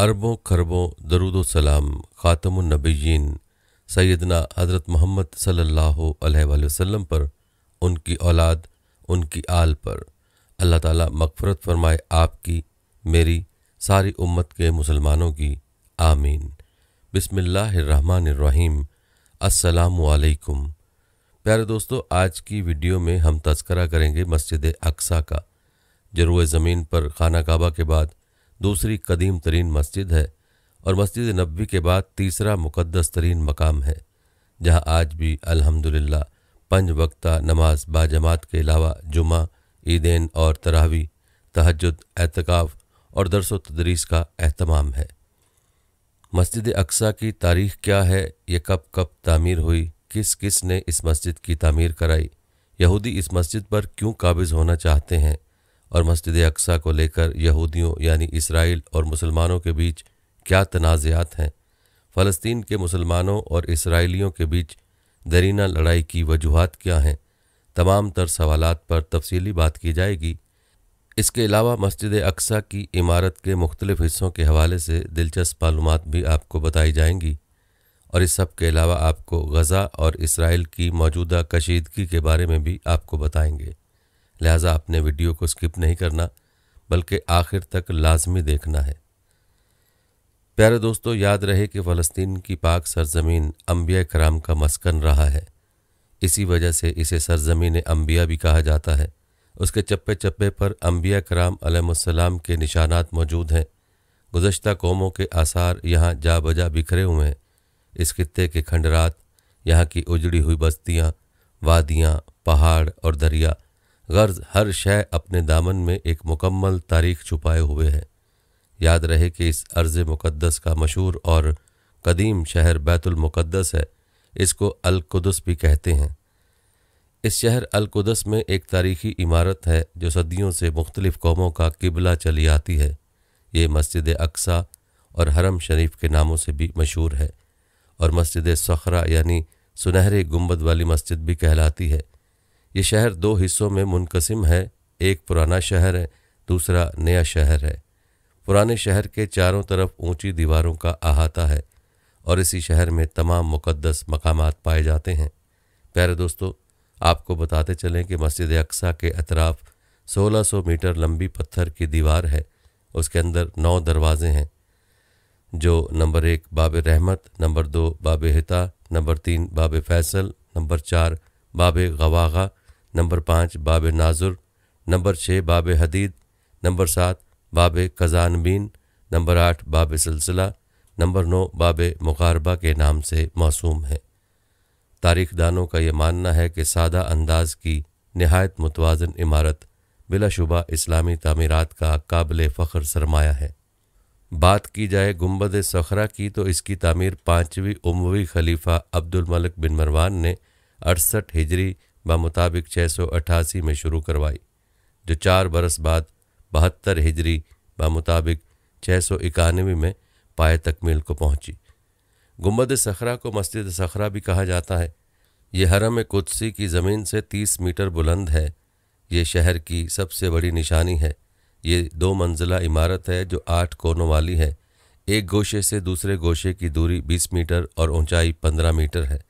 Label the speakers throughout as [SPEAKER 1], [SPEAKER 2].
[SPEAKER 1] अरबों खरबों दरुदो सलाम सैदना हज़रत महमद सल्लल्लाहु वसल्लम पर उनकी औलाद उनकी आल पर अल्लाह ताला मकफरत फरमाए आपकी मेरी सारी उम्मत के मुसलमानों की आमीन बिसमीम असलकुम प्यारे दोस्तों आज की वीडियो में हम तस्करा करेंगे मस्जिद अक्सा का जरूर ज़मीन पर खाना काबा के बाद दूसरी कदीम तरीन मस्जिद है और मस्जिद नबी के बाद तीसरा मुक़दस तरीन मकाम है जहाँ आज भी अल्हम्दुलिल्लाह पंज वक्ता नमाज बाजमात के अलावा जुमा ईदेन और तरावी तहजद एहतकाफ़ और दरसो तदरीस का अहतमाम है मस्जिद अक्सा की तारीख क्या है ये कब कब तामीर हुई किस किस ने इस मस्जिद की तामीर कराई यहूदी इस मस्जिद पर क्यों काबिज़ होना चाहते हैं और मस्जिद अक्सा को लेकर यहूदियों यानी इसराइल और मुसलमानों के बीच क्या तनाज़ात हैं फ़लस्तीन के मुसलमानों और इसराइलियों के बीच दरीना लड़ाई की वजूहत क्या हैं तमाम तर सवाल पर तफसली बात की जाएगी इसके अलावा मस्जिद अक्सा की इमारत के मुख्तलिफ़ हिस्सों के हवाले से दिलचस्प मालूम भी आपको बताई जाएंगी और इस सब के अलावा आपको गज़ा और इसराइल की मौजूदा कशीदगी के बारे में भी आपको बताएंगे लिहाजा आपने वीडियो को स्किप नहीं करना बल्कि आखिर तक लाजमी देखना है प्यारे दोस्तों याद रहे कि फ़लस्तीन की पाक सरजमीन अम्बिया कराम का मस्कन रहा है इसी वजह से इसे सरजमीन अम्बिया भी कहा जाता है उसके चप्पे चप्पे पर अम्बिया कराम अलैहिस्सलाम के निशानात मौजूद हैं गुज्त कौमों के आसार यहाँ जा बजा बिखरे हुए हैं इस खत्े के खंडरात यहाँ की उजड़ी हुई बस्तियाँ वादियाँ पहाड़ और दरिया गर्ज हर शय अपने दामन में एक मुकम्मल तारीख छुपाए हुए है याद रहे कि इस अर्ज़ मुक़दस का मशहूर और कदीम शहर बैतुलमक़दस है इसको अलकुदस भी कहते हैं इस शहर अलकुदस में एक तारीखी इमारत है जो सदियों से मुख्तलिफ़ कौमों का किबला चली आती है ये मस्जिद अक्सा और हरम शरीफ के नामों से भी मशहूर है और मस्जिद सखरा यानी सुनहरे गुम्बद वाली मस्जिद भी कहलाती है ये शहर दो हिस्सों में मुनकसिम है एक पुराना शहर है दूसरा नया शहर है पुराने शहर के चारों तरफ ऊंची दीवारों का अहाता है और इसी शहर में तमाम मुकद्दस मकाम पाए जाते हैं प्यारे दोस्तों आपको बताते चलें कि मस्जिद अक्सा के अतराफ 1600 मीटर लंबी पत्थर की दीवार है उसके अंदर नौ दरवाजे हैं जो नंबर एक बाब रहमत नंबर दो बाब हिता नंबर तीन बाब फैसल नंबर चार बाब गवागा नंबर पाँच बाब नाजुर नंबर छः बाब हदीद नंबर सात बाब कज़ानबीन नंबर आठ बाब सिलसिला नंबर नौ बाब मुकारबा के नाम से मासूम है तारीख दानों का ये मानना है कि सादा अंदाज की नहायत मतवाजन इमारत बिलाशुबा इस्लामी तमीरत का काबिल फ़ख्र सरमाया है बात की जाए गुम्बद सखरा की तो इसकी तमीर पाँचवीं उमवी खलीफा अब्दुलमलिक बिन मरवान ने अड़सठ हिजरी मुताबिक छः सौ में शुरू करवाई जो चार बरस बाद बहत्तर हिजरी मुताबिक छः सौ इक्यानवे में पाए तकमील को पहुंची गुम्बद सखरा को मस्जिद सखरा भी कहा जाता है ये हरम कुदसी की ज़मीन से तीस मीटर बुलंद है ये शहर की सबसे बड़ी निशानी है ये दो मंजिला इमारत है जो आठ कोनों वाली है एक गोशे से दूसरे गोशे की दूरी बीस मीटर और ऊंचाई पंद्रह मीटर है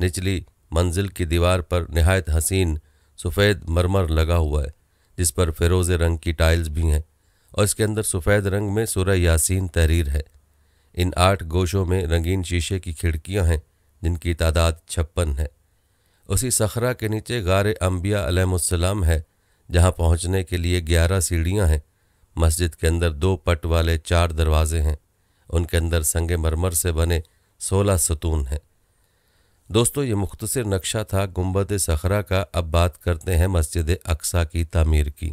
[SPEAKER 1] निचली मंजिल की दीवार पर नहायत हसीन सफ़ेद मरमर लगा हुआ है जिस पर फिरोज़ रंग की टाइल्स भी हैं और इसके अंदर सफ़ेद रंग में सुरह यासीन तहरीर है इन आठ गोशों में रंगीन शीशे की खिड़कियां हैं जिनकी तादाद छप्पन है उसी सखरा के नीचे गार अम्बिया अलैहिस्सलाम है जहां पहुंचने के लिए ग्यारह सीढ़ियां हैं मस्जिद के अंदर दो पट वाले चार दरवाजे हैं उनके अंदर संग मरमर से बने सोलह सतून हैं दोस्तों ये मुख्तर नक्शा था गुम्बद सखरा का अब बात करते हैं मस्जिद अक्सा की तमीर की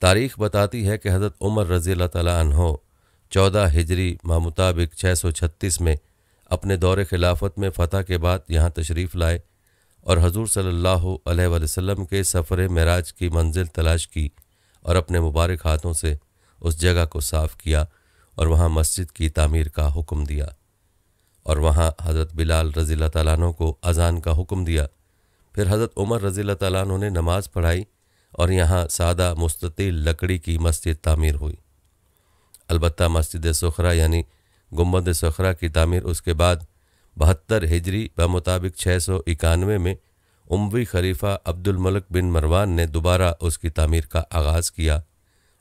[SPEAKER 1] तारीख बताती है कि हज़रत उमर रज़ी तहो चौदह हिजरी मामुताबिक छः सौ छत्तीस में अपने दौर खिलाफत में फ़तह के बाद यहाँ तशरीफ़ लाए और हजूर सल्ला वसम के सफ़र मराज की मंजिल तलाश की और अपने मुबारक हाथों से उस जगह को साफ़ किया और वहाँ मस्जिद की तमीर का हुक्म दिया और वहाँ हज़रत बिलाल रज़ी तु को अज़ान का हुक्म दिया फिर हज़रत उमर रज़ी तैन ने नमाज़ पढ़ाई और यहाँ सादा मुस्ततील लकड़ी की मस्जिद तामीर हुई अलबत्त मस्जिद सखरा यानी गुम्बद सखरा की तामीर उसके बाद बहत्तर हिजरी बमुताबिक छः सौ इक्यानवे में उमवी खलीफा अब्दुलमलक बिन मरवान ने दोबारा उसकी तामीर का आगाज़ किया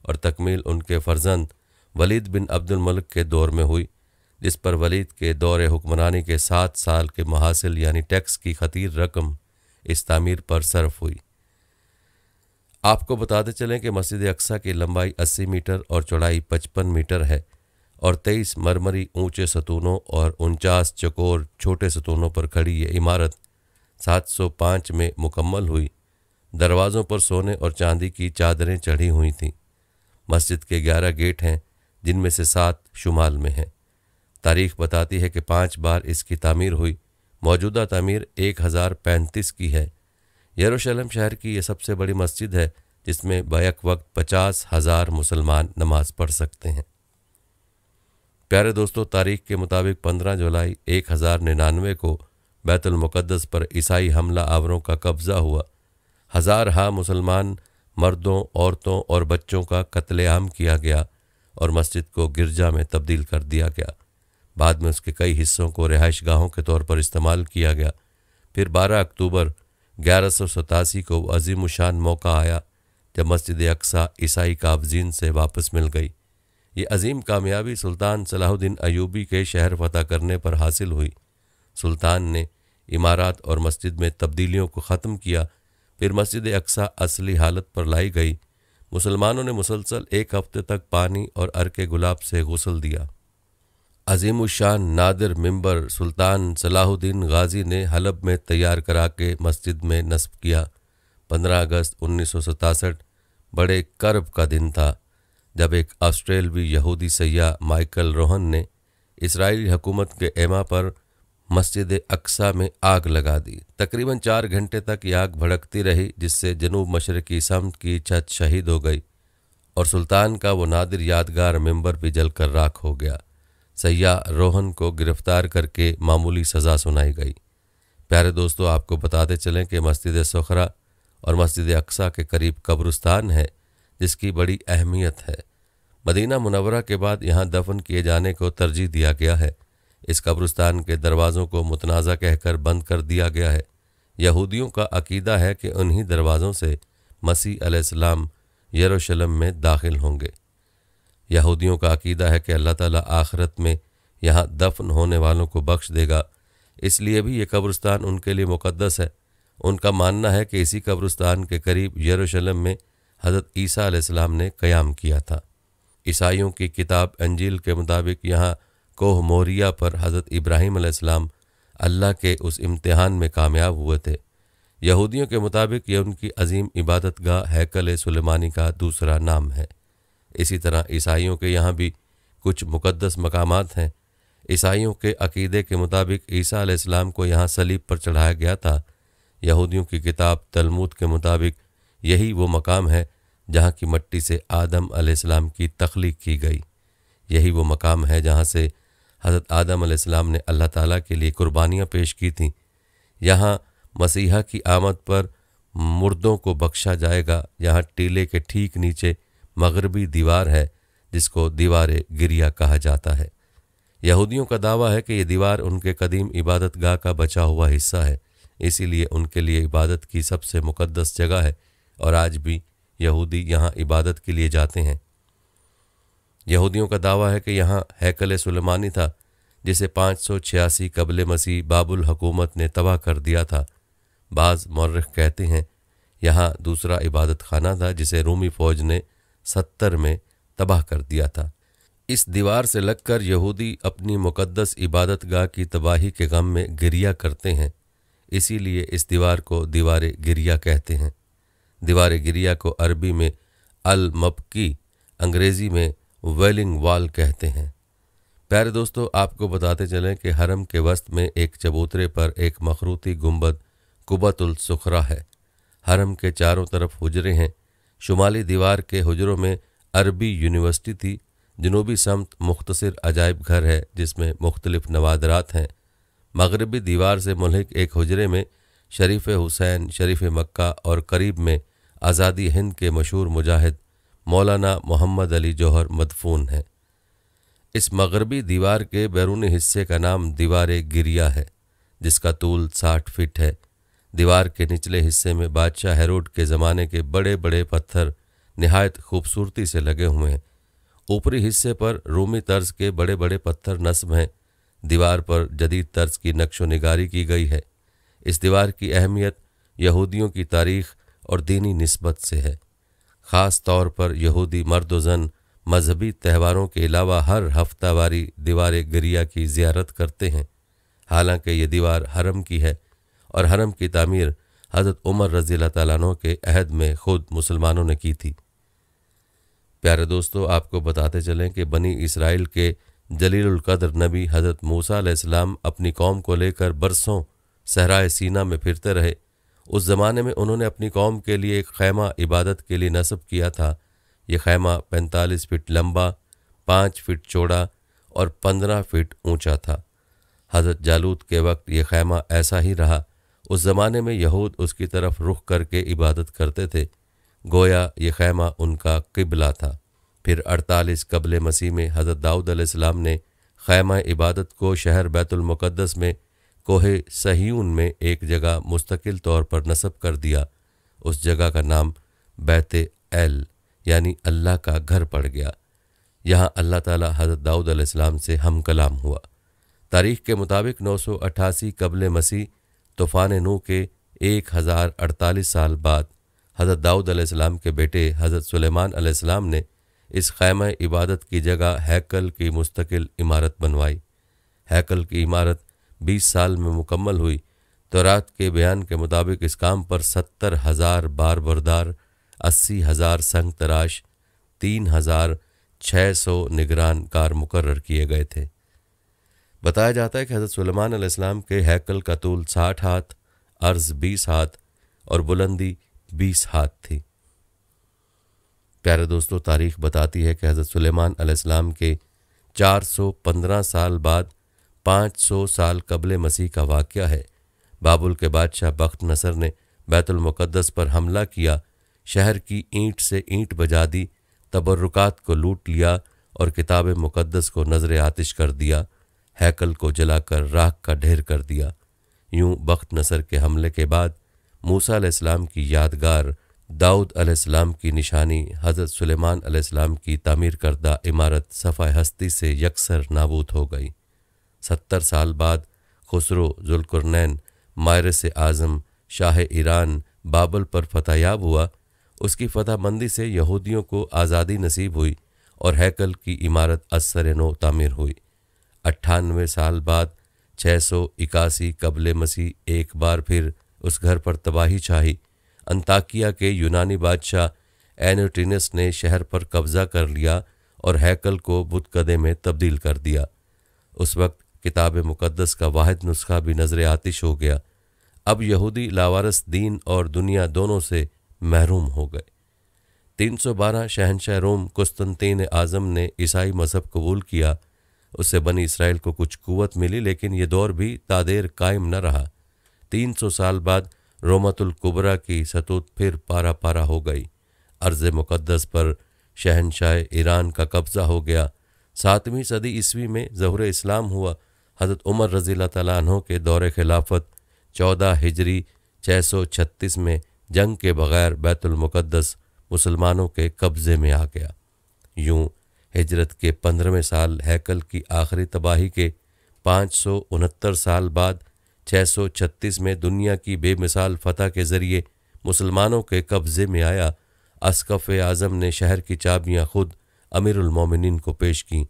[SPEAKER 1] और तकमील उनके फर्जंद वलीद बिन अब्दुलमलक के दौर में हुई जिस पर वलीद के दौर हुक्मरानी के सात साल के महासिल यानी टैक्स की खतीर रकम इस तमीर पर सर्फ हुई आपको बताते चलें कि मस्जिद अक्सा की लंबाई अस्सी मीटर और चौड़ाई पचपन मीटर है और तेईस मरमरी ऊंचे सतूनों और उनचास चकोर छोटे सतूनों पर खड़ी ये इमारत 705 में मुकम्मल हुई दरवाज़ों पर सोने और चांदी की चादरें चढ़ी हुई थीं मस्जिद के ग्यारह गेट हैं जिनमें से सात शुमाल में हैं तारीख बताती है कि पांच बार इसकी तामीर हुई मौजूदा तामीर एक हज़ार पैंतीस की है यरूशलेम शहर की यह सबसे बड़ी मस्जिद है जिसमें बैक वक्त पचास हज़ार मुसलमान नमाज पढ़ सकते हैं प्यारे दोस्तों तारीख के मुताबिक 15 जुलाई एक हज़ार निन्यानवे को बैतुलमक़दस पर ईसाई हमला आवरों का कब्ज़ा हुआ हज़ार हा मुसलमान मर्दों औरतों और बच्चों का कत्लेआम किया गया और मस्जिद को गिरजा में तब्दील कर दिया गया बाद में उसके कई हिस्सों को रिहाइश गाहों के तौर पर इस्तेमाल किया गया फिर 12 अक्टूबर ग्यारह को अजीम शान मौका आया जब मस्जिद अक्सा ईसाई काबजीन से वापस मिल गई ये अजीम कामयाबी सुल्तान सलाहुद्दीन अयूबी के शहर फतह करने पर हासिल हुई सुल्तान ने इमारत और मस्जिद में तब्दीलियों को ख़त्म किया फिर मस्जिद अक्सा असली हालत पर लाई गई मुसलमानों ने मुसलसल एक हफ्ते तक पानी और अरके गुलाब से गसल दिया अजीमुशान नादिर मिंबर सुल्तान सलाहुद्दीन गाजी ने हलब में तैयार करा के मस्जिद में नस्ब किया 15 अगस्त उन्नीस बड़े कर्ब का दिन था जब एक ऑस्ट्रेलवी यहूदी सयाह माइकल रोहन ने इसराइली हुकूमत के एमा पर मस्जिद अक्सा में आग लगा दी तकरीबन चार घंटे तक ये आग भड़कती रही जिससे जनूब मशरकी समत की छत शहीद हो गई और सुल्तान का वो नादिर यादगार मेंबर भी जलकर राख हो गया सैया रोहन को गिरफ्तार करके मामूली सज़ा सुनाई गई प्यारे दोस्तों आपको बताते चलें कि मस्जिद सखरा और मस्जिद अक्सा के करीब कब्रस्तान है जिसकी बड़ी अहमियत है मदीना मुनवरा के बाद यहाँ दफन किए जाने को तरजीह दिया गया है इस कब्रस्तान के दरवाज़ों को मुतनाज़ा कहकर बंद कर दिया गया है यहूदियों का अकीदा है कि उन्हीं दरवाज़ों से मसीह अलैहिस्सलाम यरूशलेम में दाखिल होंगे यहूदियों का अकीदा है कि अल्लाह ताला आखरत में यहाँ दफन होने वालों को बख्श देगा इसलिए भी ये कब्रिस्तान उनके लिए मुकद्दस है उनका मानना है कि इसी कब्रिस्तान के करीब यरूशलेम में हज़रत ईसा ने क़याम किया था ईसाइयों की किताब अंजील के मुताबिक यहाँ कोह मोरिया पर हज़रत इब्राहिम अल्लाह के उस इम्तहान में कामयाब हुए थे यहूदियों के मुताबिक ये उनकी अजीम इबादत गाह हैकल सुलेमानी का दूसरा नाम है इसी तरह ईसाइयों के यहाँ भी कुछ मुकद्दस मकाम हैं ईसाइयों के अकीदे के मुताबिक ईसा आलाम को यहाँ सलीब पर चढ़ाया गया था यहूदियों की किताब तलमूद के मुताबिक यही वो मकाम है जहाँ की मट्टी से आदम आसमाम की तख्लीक की गई यही वो मकाम है जहाँ से हज़रत आदम आसमाम ने अल्लाह ताली के लिए कुर्बानियाँ पेश की थीं यहाँ मसीहा की आमद पर मुर्दों को बख्शा जाएगा यहाँ टीले के ठीक नीचे मगरबी दीवार है जिसको दीवार गिरिया कहा जाता है यहूदियों का दावा है कि यह दीवार उनके कदीम इबादत गाह का बचा हुआ हिस्सा है इसीलिए उनके लिए इबादत की सबसे मुकद्दस जगह है और आज भी यहूदी यहाँ इबादत के लिए जाते हैं यहूदियों का दावा है कि यहाँ हैकल सुलेमानी था जिसे 586 कबल मसीह बाबुल हकूमत ने तबाह कर दिया था बाज़ मर्रख कहते हैं यहाँ दूसरा इबादत खाना था जिसे रूमी फ़ौज ने सत्तर में तबाह कर दिया था इस दीवार से लगकर यहूदी अपनी मुकद्दस इबादत गाह की तबाही के गम में गिरिया करते हैं इसीलिए इस दीवार को दीवार गिरिया कहते हैं दीवार गिरिया को अरबी में अल मबकी अंग्रेज़ी में वेलिंग वाल कहते हैं प्यारे दोस्तों आपको बताते चलें कि हरम के वस्त में एक चबूतरे पर एक मखरूती गुम्बद कुबतुल सुखरा है हरम के चारों तरफ हुजरे हैं शुमाली दीवार के हजरों में अरबी यूनिवर्सिटी थी जनूबी समत मुख्तर अजायब घर है जिसमें मुख्तलिफ नवादरात हैं मगरबी दीवार से मुलहक एक हजरे में शरीफ हुसैन शरीफ मक्का और करीब में आज़ादी हिंद के मशहूर मुजाहिद मौलाना मोहम्मद अली जौहर मदफून हैं इस मगरबी दीवार के बैरूनी हिस्से का नाम दीवार गिरिया है जिसका तूल साठ फिट है दीवार के निचले हिस्से में बादशाह हेरोड के ज़माने के बड़े बड़े पत्थर नहायत खूबसूरती से लगे हुए हैं ऊपरी हिस्से पर रूमी तर्ज के बड़े बड़े पत्थर नस्म हैं दीवार पर जदीद तर्ज की नक्शो की गई है इस दीवार की अहमियत यहूदियों की तारीख और दीनी नस्बत से है ख़ास तौर पर यहूदी मर्द जन मजहबी त्यौहारों के अलावा हर हफ्तावारी दीवार गरिया की जियारत करते हैं हालांकि ये दीवार हरम की है और हरम की तामीर हज़रत उमर रजील तु के अहद में खुद मुसलमानों ने की थी प्यारे दोस्तों आपको बताते चलें कि बनी इसराइल के जलीलकद्र नबी हज़रत मूसा मूसम अपनी कौम को लेकर बरसों सहराए सीना में फिरते रहे उस ज़माने में उन्होंने अपनी कौम के लिए एक खैमा इबादत के लिए नस्ब किया था ये खैमा पैंतालीस फ़िट लंबा पाँच फ़िट चौड़ा और पंद्रह फ़िट ऊंचा था हज़रत जालूद के वक्त यह खैमा ऐसा ही रहा उस ज़माने में यहूद उसकी तरफ रुख करके इबादत करते थे गोया ये खैमा उनका किबला था फिर 48 कबल मसीह में हज़रत दाऊद अलैहिस्सलाम ने खैमा इबादत को शहर बैतुलमक़दस में कोहे सहीून में एक जगह मुस्तकिल तौर पर नस्ब कर दिया उस जगह का नाम बैत एल यानी अल्लाह का घर पड़ गया यहाँ अल्लाह ताला हज़रत दाऊद अलैहिस्सलाम से हम कलाम हुआ तारीख़ के मुताबिक 988 कबल मसीह तूफ़ान नू के एक हज़ार अड़तालीस साल बाद हज़रत दाऊद अलैहिस्सलाम के बेटे हज़रत सुलेमान अलैहिस्सलाम ने इस खैम इबादत की जगह हैकल की मुस्तकिल इमारत बनवाई हैकल की इमारत बीस साल में मुकम्मल हुई तो रात के बयान के मुताबिक इस काम पर सत्तर हज़ार बार बरदार अस्सी हज़ार संग तराश तीन हज़ार छः सौ निगरान कार मुकर किए गए थे बताया जाता है कि हज़रत सलेमान अलैहिस्सलाम के हैकल का तूल साठ हाथ अर्ज़ बीस हाथ और बुलंदी बीस हाथ थी प्यारे दोस्तों तारीख बताती है कि हज़रत सलेमान अलैहिस्सलाम के 415 साल बाद 500 साल कबल मसीह का वाक़ है बाबुल के बादशाह बख्त नसर ने बैतुलमक़दस पर हमला किया शहर की ईंट से ईंट बजा दी तबर्रुकात को लूट लिया और किताब मुक़दस को नज़र आतिश कर दिया हैकल को जलाकर राख का ढेर कर दिया यूं बख्त नसर के हमले के बाद मूसा अलैहिस्सलाम की यादगार दाऊद अलैहिस्सलाम की निशानी हज़रत सुलेमान अलैहिस्सलाम की तामीर करदा इमारत सफ़ा हस्ती से यकसर नाबूद हो गई सत्तर साल बाद खुसरो जुलकुरनैन मायरस आज़म शाह ईरान बाबल पर फतहयाब हुआ उसकी फतहबंदी से यहूदियों को आज़ादी नसीब हुई और हैकल की इमारत असर नो तामीर हुई अट्ठानवे साल बाद छः सौ इक्यासी कबल मसीह एक बार फिर उस घर पर तबाही छाही अंताकिया के यूनानी बादशाह एनोटिनस ने शहर पर कब्जा कर लिया और हैकल को बुतकदे में तब्दील कर दिया उस वक्त किताब मुकद्दस का वाद नुस्खा भी नज़र आतिश हो गया अब यहूदी लावारस दीन और दुनिया दोनों से महरूम हो गए 312 शहनशाह रोम कुस्तनतीन आज़म ने ईसाई मज़हब कबूल किया उससे बनी इसराइल को कुछ कुवत मिली लेकिन ये दौर भी तादेर कायम न रहा 300 साल बाद रोमतुल कुबरा की सतूत फिर पारा पारा हो गई अर्ज मुकद्दस पर शहनशाह ईरान का कब्ज़ा हो गया सातवीं सदी ईस्वी में जहर इस्लाम हुआ हज़रत उमर रज़ी तैन के दौर खिलाफत चौदह हिजरी 636 में जंग के बग़ैर बैतुलमक़दस मुसलमानों के कब्ज़े में आ गया यूं हिजरत के पंद्रहवें साल हैकल की आखिरी तबाही के पाँच सौ उनहत्तर साल बाद छः सौ छत्तीस में दुनिया की बेमिसाल फतह के ज़रिए मुसलमानों के कब्ज़े में आया असकफ़ आज़म ने शहर की चाबियाँ खुद अमीरमिन को पेश कं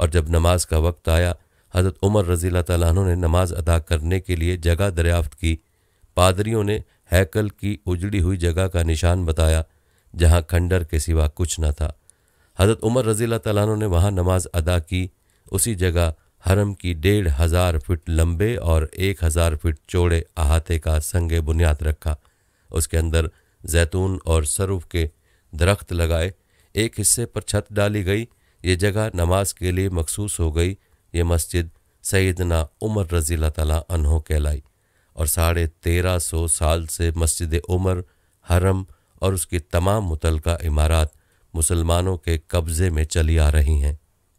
[SPEAKER 1] और जब नमाज का वक्त आया हज़रत उमर रज़ी तु ने नमाज अदा करने के लिए जगह दरियाफ्त की पादरियों ने हैकल की उजड़ी हुई जगह का निशान बताया जहाँ खंडर के सिवा कुछ न था हज़रत उमर रज़ी तैन ने वहाँ नमाज अदा की उसी जगह हरम की डेढ़ हज़ार फिट लंबे और एक हज़ार फिट चौड़े अहाते का संग बुनियाद रखा उसके अंदर जैतून और सरुफ के दरख्त लगाए एक हिस्से पर छत डाली गई ये जगह नमाज के लिए मखसूस हो गई ये मस्जिद सैदना उमर रज़ी तहों कहलाई और साढ़े तेरह सौ साल से मस्जिद उमर हरम और उसकी तमाम मुतलका इमारत मुसलमानों के कब्जे में चली आ रही हैं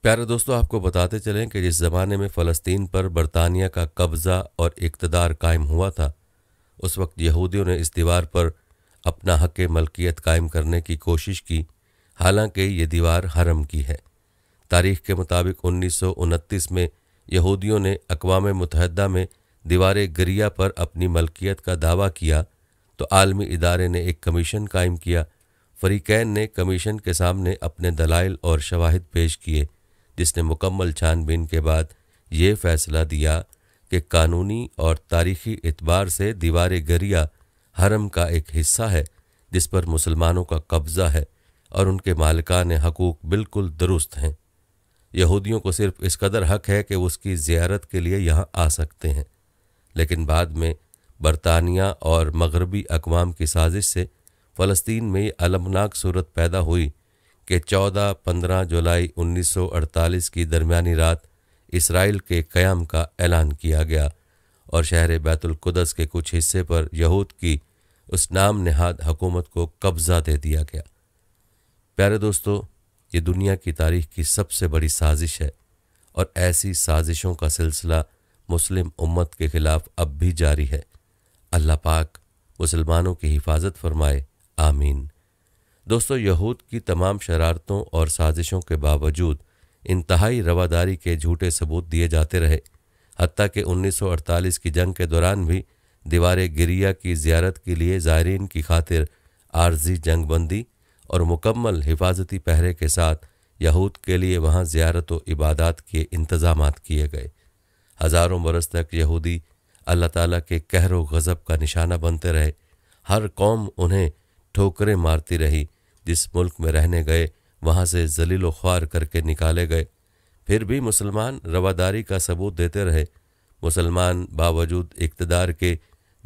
[SPEAKER 1] प्यारे दोस्तों आपको बताते चलें कि जिस ज़माने में फ़लस्तीन पर बरतानिया का कब्ज़ा और इकतदार कायम हुआ था उस वक्त यहूदियों ने इस दीवार पर अपना हक मलकियत कायम करने की कोशिश की हालांकि ये दीवार हरम की है तारीख़ के मुताबिक उन्नीस में यहूदियों ने अकवा मुतहदा में दीवार गरिया पर अपनी मलकियत का दावा किया तो आलमी इदारे ने एक कमीशन कायम किया फरीकैन ने कमीशन के सामने अपने दलाइल और शवाहिद पेश किए जिसने मुकम्मल छानबीन के बाद ये फैसला दिया कि कानूनी और तारीखी एतबार से दीवार गरिया हरम का एक हिस्सा है जिस पर मुसलमानों का कब्ज़ा है और उनके मालकान हकूक़ बिल्कुल दुरुस्त हैं यहूदियों को सिर्फ इस कदर हक है कि उसकी ज़्यारत के लिए यहाँ आ सकते हैं लेकिन बाद में बरतानिया और मगरबी अकवाम की साजिश से फ़लस्तीन में ये अलमनाक सूरत पैदा हुई कि 14-15 जुलाई 1948 की दरमियानी रात इसराइल के क़्याम का ऐलान किया गया और शहर बैतुलकुदस के कुछ हिस्से पर यहूद की उस नाम नहाद हकूमत को कब्ज़ा दे दिया गया प्यारे दोस्तों ये दुनिया की तारीख की सबसे बड़ी साजिश है और ऐसी साजिशों का सिलसिला मुस्लिम उम्मत के ख़िलाफ़ अब भी जारी है अल्लाह पाक मुसलमानों की हिफाजत फरमाए आमीन दोस्तों यहूद की तमाम शरारतों और साजिशों के बावजूद इंतहाई रवादारी के झूठे सबूत दिए जाते रहे हती कि 1948 की जंग के दौरान भी दीवार गिरिया की जियारत के लिए ज़ायरीन की खातिर आर्जी जंगबंदी और मुकम्मल हिफाजती पहरे के साथ यहूद के लिए वहाँ ज़्यारत इबादत के इंतज़ाम किए गए हज़ारों बरस तक यहूदी अल्लाह ताला के कहर व गज़ब का निशाना बनते रहे हर कौम उन्हें ठोकरें मारती रही जिस मुल्क में रहने गए वहाँ से जलील ख्वार करके निकाले गए फिर भी मुसलमान रवादारी का सबूत देते रहे मुसलमान बावजूद इकतदार के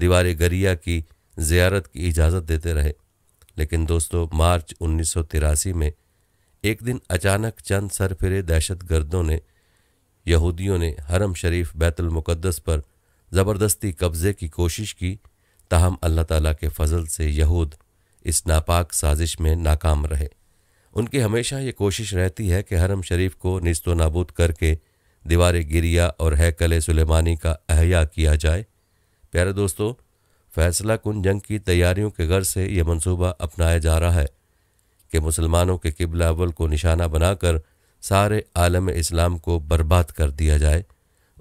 [SPEAKER 1] दीवार गरिया की ज़ियारत की इजाज़त देते रहे लेकिन दोस्तों मार्च उन्नीस में एक दिन अचानक चंद सर फिरे दहशत गर्दों ने यहूदियों ने हरम शरीफ बैतुलमक़दस पर ज़बरदस्ती कब्ज़े की कोशिश की ताहम अल्लाह ताला के फजल से यहूद इस नापाक साजिश में नाकाम रहे उनकी हमेशा ये कोशिश रहती है कि हरम शरीफ को नस्तो नाबूद करके दीवार गिरिया और हैकल सुलेमानी का अहया किया जाए प्यारे दोस्तों फैसला कुन जंग की तैयारियों के गर्ज से यह मंसूबा अपनाया जा रहा है कि मुसलमानों के किबला अवल को निशाना बनाकर सारे आलम इस्लाम को बर्बाद कर दिया जाए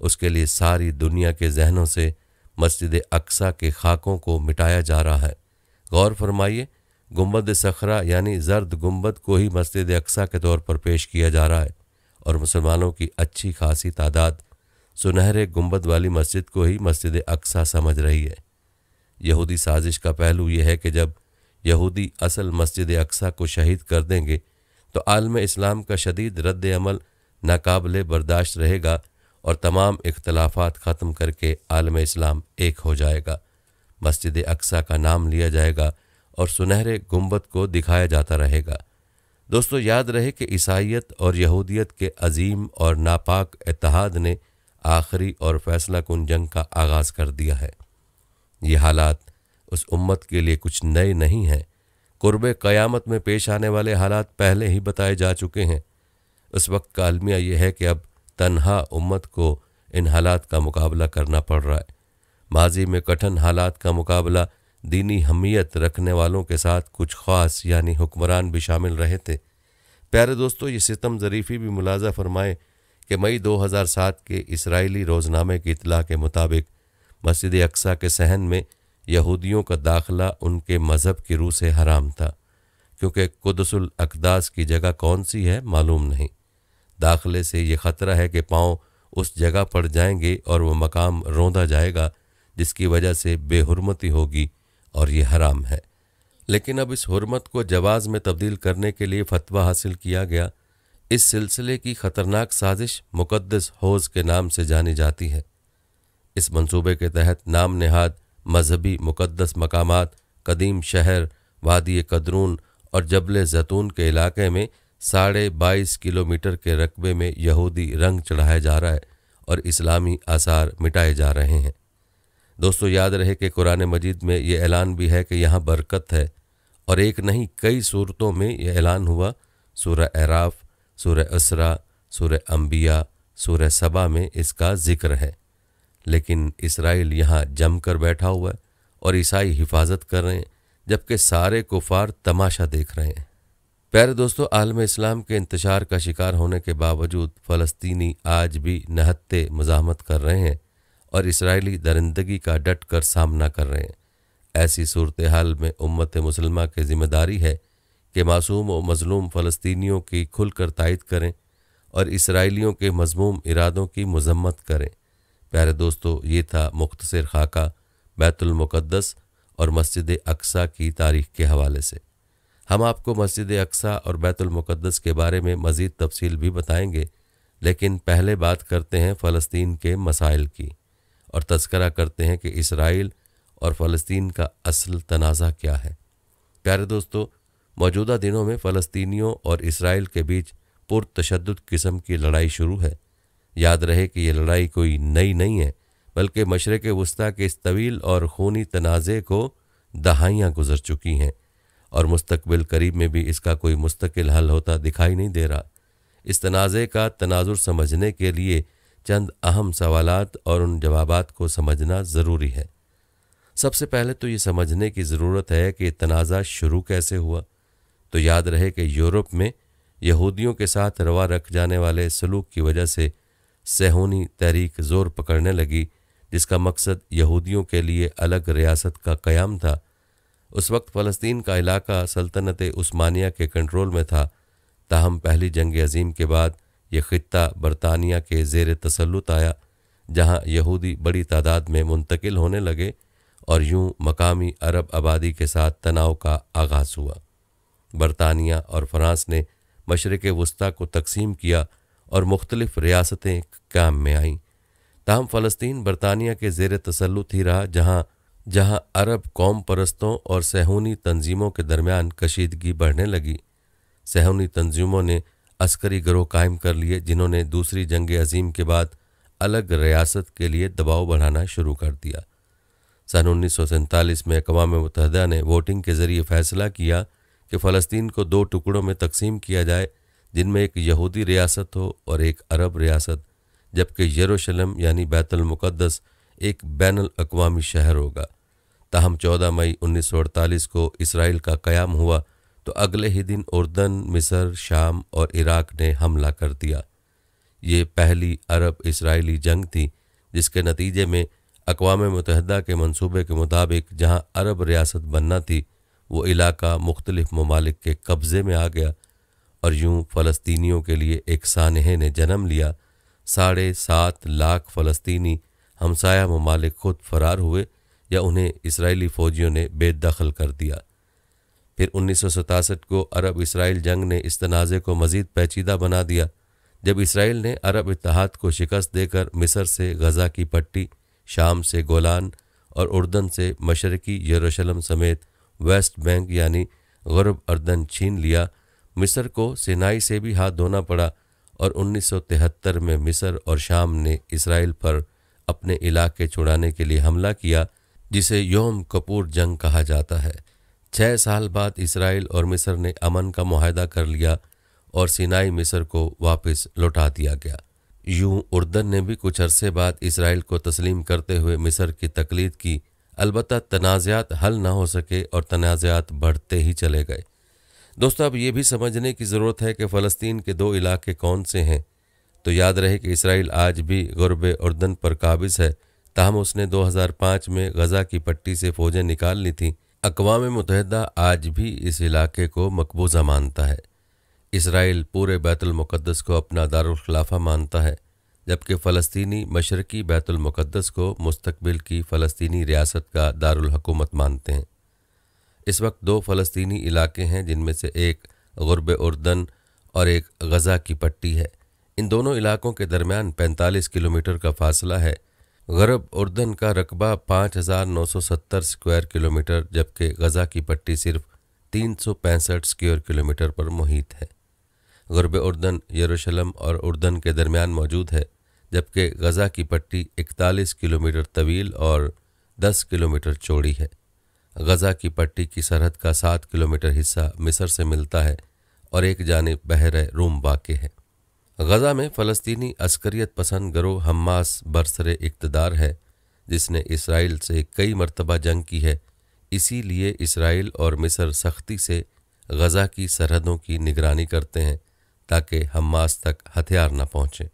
[SPEAKER 1] उसके लिए सारी दुनिया के जहनों से मस्जिद अक्सा के खाकों को मिटाया जा रहा है गौर फरमाइए गुम्बद सखरा यानी जर्द गुम्बद को ही मस्जिद अक्सा के तौर पर पेश किया जा रहा है और मुसलमानों की अच्छी खासी तादाद सुनहरे गुम्बद वाली मस्जिद को ही मस्जिद अक्सा समझ रही है यहूदी साजिश का पहलू यह है कि जब यहूदी असल मस्जिद अक्सा को शहीद कर देंगे तो आलम इस्लाम का शदीद रद्द अमल नाकबले बर्दाश्त रहेगा और तमाम इख्तलाफात ख़त्म करके आलम इस्लाम एक हो जाएगा मस्जिद अक्सा का नाम लिया जाएगा और सुनहरे गुम्बद को दिखाया जाता रहेगा दोस्तों याद रहे कि ईसाइत और यहूदियत के अजीम और नापाक इतिहाद ने आखिरी और फैसला कन जंग का आगाज़ कर दिया है ये हालात उस उम्मत के लिए कुछ नए नहीं हैं कुर्ब क़यामत में पेश आने वाले हालात पहले ही बताए जा चुके हैं उस वक्त का अलमिया यह है कि अब तनहा उम्मत को इन हालात का मुकाबला करना पड़ रहा है माजी में कठिन हालात का मुकाबला दीनी हमीयत रखने वालों के साथ कुछ खास यानी हुक्मरान भी शामिल रहे थे प्यारे दोस्तों ये सितम ज़रीफ़ी भी मुलाजा फरमाएं कि मई 2007 के इसराइली रोज़नामे की इतला के मुताबिक मस्जिद अक्सा के सहन में यहूदियों का दाखला उनके मज़हब की रूह से हराम था क्योंकि कुदसुल अकदास की जगह कौन सी है मालूम नहीं दाखले से ये ख़तरा है कि पाँव उस जगह पर जाएंगे और वह मकाम रोंदा जाएगा जिसकी वजह से बेहरमती होगी और ये हराम है लेकिन अब इस हरमत को जवाज़ में तब्दील करने के लिए फतवा हासिल किया गया इस सिलसिले की ख़तरनाक साजिश मुकदस हौज़ के नाम से जानी जाती है इस मंसूबे के तहत नाम नहाद मजहबी मुकदस मकाम कदीम शहर वादी कदरून और जबल जैतून के इलाके में साढ़े बाईस किलोमीटर के रकबे में यहूदी रंग चढ़ाया जा रहा है और इस्लामी आसार मिटाए जा रहे हैं दोस्तों याद रहे कि कुरान मजीद में ये ऐलान भी है कि यहाँ बरकत है और एक नहीं कई सूरतों में यह ऐलान हुआ सूर्य एराफ़ सूर्य असरा सूर्य अम्बिया सूर्य सबा में इसका जिक्र है लेकिन इसराइल यहाँ जम कर बैठा हुआ है और ईसाई हिफाजत कर रहे हैं जबकि सारे कुफार तमाशा देख रहे हैं प्यारे दोस्तों आलम इस्लाम के इंतजार का शिकार होने के बावजूद फ़लस्तनी आज भी नहत्ते मजामत कर रहे हैं और इसराइली दरिंदगी का डट कर सामना कर रहे हैं ऐसी सूरत हाल में उम्मत मुसलमा की जिम्मेदारी है कि मासूम व मजलूम फलस्तियों की खुलकर तायद करें और इसराइलियों के मजमूम इरादों की मजम्मत करें प्यारे दोस्तों ये था मुख्तर खाका बैतुलमक़दस और मस्जिद अक्सा की तारीख के हवाले से हम आपको मस्जिद अक्सा और बैतुलमक़दस के बारे में मज़ीद तफसील भी बताएँगे लेकिन पहले बात करते हैं फ़लस्तीन के मसाइल की और तस्करा करते हैं कि इसराइल और फ़लस्तीन का असल तनाज़ा क्या है प्यारे दोस्तों मौजूदा दिनों में फ़लस्तियों और इसराइल के बीच पुरतशद किस्म की लड़ाई शुरू है याद रहे कि यह लड़ाई कोई नई नहीं है बल्कि मशरक़ वस्ती के इस तवील और खूनी तनाज़े को दहाइयाँ गुजर चुकी हैं और मुस्तबिल करीब में भी इसका कोई मुस्तकिल हल होता दिखाई नहीं दे रहा इस तनाज़े का तनाजुर समझने के लिए चंद अहम सवालात और उन जवाबात को समझना ज़रूरी है सबसे पहले तो ये समझने की ज़रूरत है कि तनाज़ा शुरू कैसे हुआ तो याद रहे कि यूरोप में यहूदियों के साथ रवा रख जाने वाले सलूक की वजह से सहूनी तहरीक ज़ोर पकड़ने लगी जिसका मकसद यहूदियों के लिए अलग रियासत का क़याम था उस वक्त फ़लस्तीन का इलाका सल्तनत उस्मानिया के कंट्रोल में था ताहम पहली जंग अजीम के बाद ये ख़त्ता बरतानिया के जेर तसलुत आया जहाँ यहूदी बड़ी तादाद में मुंतकिल होने लगे और यूं मकामी अरब आबादी के साथ तनाव का आगाज़ हुआ बरतानिया और फ्रांस ने मशरक़ वस्ती को तकसीम किया और मुख्तलिफ़ रियासतें काम में आईं ताहम फ़लस्तीन बरतानिया के जेर तसलुत ही रहा जहाँ जहाँ अरब कौम परस्तों और सहूनी तनजीमों के दरमियान कशीदगी बढ़ने लगी सहूनी तंजीमों ने अस्करी गरोह कायम कर लिए जिन्होंने दूसरी जंग अजीम के बाद अलग रियासत के लिए दबाव बढ़ाना शुरू कर दिया सन उन्नीस सौ सैंतालीस में अकवा मतहदा ने वोटिंग के ज़रिए फैसला किया कि फ़लस्तीन को दो टुकड़ों में तकसीम किया जाए जिनमें एक यहूदी रियासत हो और एक अरब रियासत जबकि यरूशलेम यानी बैतुलमक़दस एक बैन अवी शहर होगा ताहम चौदह मई उन्नीस सौ अड़तालीस को इसराइल का क़याम हुआ तो अगले ही दिन उर्दन मिस्र शाम और इराक ने हमला कर दिया ये पहली अरब इसराइली जंग थी जिसके नतीजे में अकवा मतहदा के मंसूबे के मुताबिक जहां अरब रियासत बनना थी वो इलाका मुख्तलिफ़ ममालिक के कब्ज़े में आ गया और यूं फ़लस्तियों के लिए एक सानहे ने जन्म लिया साढ़े सात लाख फ़लस्तनी हमसाया ममालिक खुद फरार हुए या उन्हें इसराइली फ़ौजियों ने बेदखल कर दिया फिर उन्नीस को अरब इसराइल जंग ने इस तनाज़े को मज़ीद पेचीदा बना दिया जब इसराइल ने अरब इतिहाद को शिकस्त देकर मिस्र से गज़ा की पट्टी शाम से गोलान और उर्दन से मशरकी यरूशलम समेत वेस्ट बैंक यानी गरब अर्दन छीन लिया मिस्र को सेनाई से भी हाथ धोना पड़ा और 1973 में मिस्र और शाम ने इसराइल पर अपने इलाके छुड़ाने के लिए हमला किया जिसे योम कपूर जंग कहा जाता है छः साल बाद इसराइल और मिस्र ने अमन का माहदा कर लिया और सिनाई मिस्र को वापस लौटा दिया गया यूं उर्दन ने भी कुछ अरसे बाद इसराइल को तस्लीम करते हुए मिस्र की तकलीद की अलबत् तनाज़ात हल ना हो सके और तनाज़ात बढ़ते ही चले गए दोस्तों अब ये भी समझने की ज़रूरत है कि फ़लस्तीन के दो इलाके कौन से हैं तो याद रहे कि इसराइल आज भी गुरब उर्दन पर काबिज है ताहम उसने 2005 में गज़ा की पट्टी से फ़ौजें निकाल ली थीं अकवा मुतहद आज भी इस इलाके को मकबूजा मानता है इसराइल पूरे बैतुलमक़दस को अपना दारखिलाफ़ा मानता है जबकि फलस्तनी मशरकी बैतुलमक़दस को मुस्तबिल की फ़लस्तनी रियासत का दारकूमत मानते हैं इस वक्त दो फलस्तनी इलाके हैं जिनमें से एक गुरब उर्दन और एक गज़ा की पट्टी है इन दोनों इलाकों के दरमियान 45 किलोमीटर का फासला है गरब उर्दन का रकबा 5,970 स्क्वायर किलोमीटर जबकि गज़ा की पट्टी सिर्फ तीन सौ पैंसठ स्क्वायर किलोमीटर पर मुहित है गरब उर्दन यरूशलम और उर्दन के दरमियान मौजूद है जबकि गज़ा की पट्टी इकतालीस किलोमीटर तवील और दस किलोमीटर चौड़ी है गज़ा की पट्टी की सरहद का सात किलोमीटर हिस्सा मिसर से मिलता है और एक जानब बहर रूम वाक़ है गज़ा में फ़लस्तीनी अस्करियत पसंद गरोह हमास बरसर इकतदार है जिसने इसराइल से कई मरतबा जंग की है इसीलिए इसराइल और मिस्र सख्ती से गज़ा की सरहदों की निगरानी करते हैं ताकि हमास तक हथियार न पहुँचें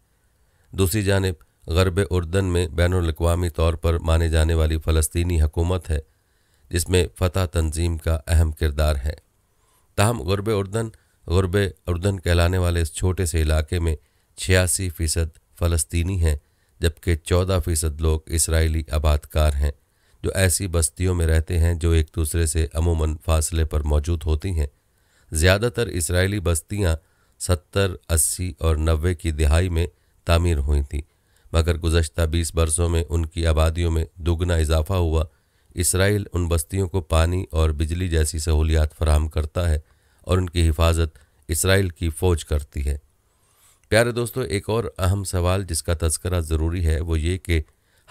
[SPEAKER 1] दूसरी जानब गरब उर्दन में बैन अवी तौर पर माने जाने वाली फ़लस्तनी हकूमत है जिसमें फ़तह तंजीम का अहम किरदार है ताहम गरब उर्दन गुरब अर्दन कहलाने वाले इस छोटे से इलाके में छियासी फ़ीसद फ़लस्तीनी हैं जबकि चौदह फ़ीसद लोग इसराइली आबादकार हैं जो ऐसी बस्तियों में रहते हैं जो एक दूसरे से अमूमन फासले पर मौजूद होती हैं ज़्यादातर इसराइली बस्तियाँ सत्तर अस्सी और नबे की दिहाई में तामीर हुई थी मगर गुजशत बीस बरसों में उनकी आबादियों में दोगुना इजाफा हुआ इसराइल उन बस्तियों को पानी और बिजली जैसी सहूलियात फ्राहम करता है और उनकी हिफाजत इसराइल की फ़ौज करती है प्यारे दोस्तों एक और अहम सवाल जिसका तस्करा ज़रूरी है वो ये कि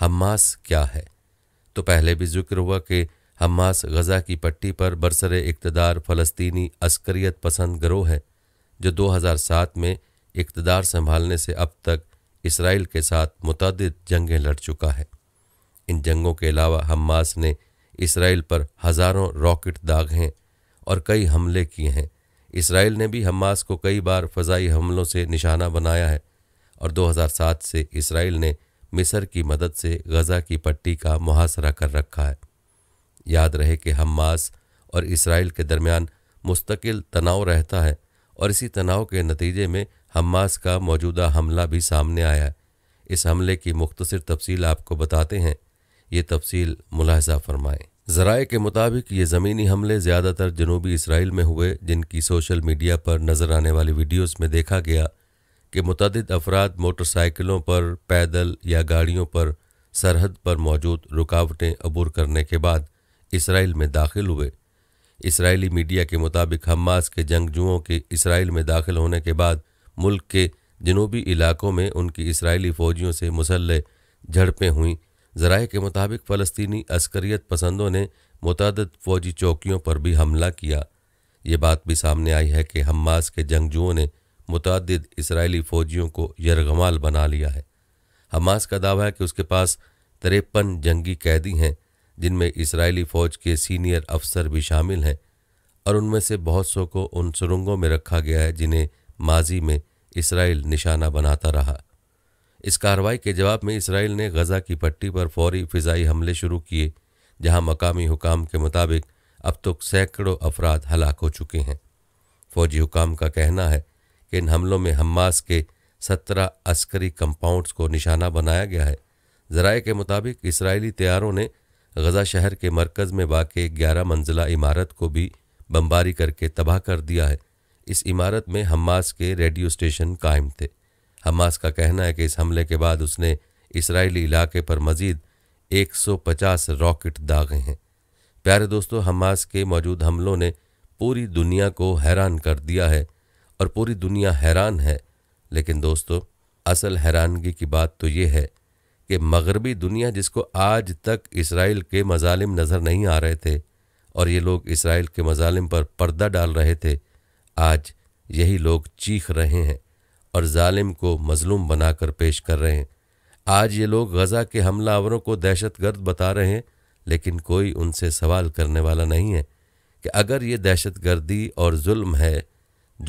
[SPEAKER 1] हमास क्या है तो पहले भी जिक्र हुआ कि हमास गज़ा की पट्टी पर बरसर इकतदार फ़लस्तनी अस्करियत पसंद ग्रोह है जो 2007 में इकतदार संभालने से अब तक इसराइल के साथ मुतद जंगें लड़ चुका है इन जंगों के अलावा हमास ने इसराइल पर हज़ारों रॉकेट दागें और कई हमले किए हैं इसराइल ने भी हमास को कई बार फजाई हमलों से निशाना बनाया है और 2007 से इसराइल ने मिस्र की मदद से गज़ा की पट्टी का मुहासरा कर रखा है याद रहे कि हमास और इसराइल के दरमियान मुस्तकिल तनाव रहता है और इसी तनाव के नतीजे में हमास का मौजूदा हमला भी सामने आया है इस हमले की मुख्तर तफसील आपको बताते हैं ये तफसील मुलाजा फरमाएँ जराए के मुताबिक ये ज़मीनी हमले ज़्यादातर जनूबी इसराइल में हुए जिनकी सोशल मीडिया पर नज़र आने वाली वीडियोस में देखा गया कि मतद अफराद मोटरसाइकिलों पर पैदल या गाड़ियों पर सरहद पर मौजूद रुकावटें अबूर करने के बाद इसराइल में दाखिल हुए इसराइली मीडिया के मुताबिक हमास के जंगजुओं के इसराइल में दाखिल होने के बाद मुल्क के जनूबी इलाकों में उनकी इसराइली फ़ौजियों से मुसल झड़पें हुईं जराए के मुताबिक फ़लस्तनी अस्करियत पसंदों ने मुतद फौजी चौकियों पर भी हमला किया ये बात भी सामने आई है कि हमास के जंगजुओं ने मुतद इसराइली फ़ौजियों को यरगमाल बना लिया है हमास का दावा है कि उसके पास तिरपन जंगी कैदी हैं जिनमें इसराइली फ़ौज के सीनियर अफसर भी शामिल हैं और उनमें से बहुत सौ को उन सुरंगों में रखा गया है जिन्हें माजी में इसराइल निशाना बनाता रहा इस कार्रवाई के जवाब में इसराइल ने गजा की पट्टी पर फौरी फिजाई हमले शुरू किए जहां मकामी हुकाम के मुताबिक अब तक तो सैकड़ों अफराद हलाक हो चुके हैं फौजी हुकाम का कहना है कि इन हमलों में हमास के सत्रह अस्करी कंपाउंड्स को निशाना बनाया गया है जराए के मुताबिक इसराइली तैयारों ने गजा शहर के मरकज़ में वाकई ग्यारह मंजिला इमारत को भी बमबारी करके तबाह कर दिया है इस इमारत में हमास के रेडियो स्टेशन कायम थे हमास का कहना है कि इस हमले के बाद उसने इसराइली इलाके पर मजीद 150 रॉकेट दागे हैं प्यारे दोस्तों हमास के मौजूद हमलों ने पूरी दुनिया को हैरान कर दिया है और पूरी दुनिया हैरान है लेकिन दोस्तों असल हैरानगी की बात तो ये है कि मगरबी दुनिया जिसको आज तक इसराइल के मजालिम नज़र नहीं आ रहे थे और ये लोग इसराइल के मजालिम पर पर्दा डाल रहे थे आज यही लोग चीख रहे हैं और ालिम को मजलूम बनाकर पेश कर रहे हैं आज ये लोग गज़ा के हमलावरों को दहशतगर्द बता रहे हैं लेकिन कोई उनसे सवाल करने वाला नहीं है कि अगर ये दहशत गर्दी और जुल्म है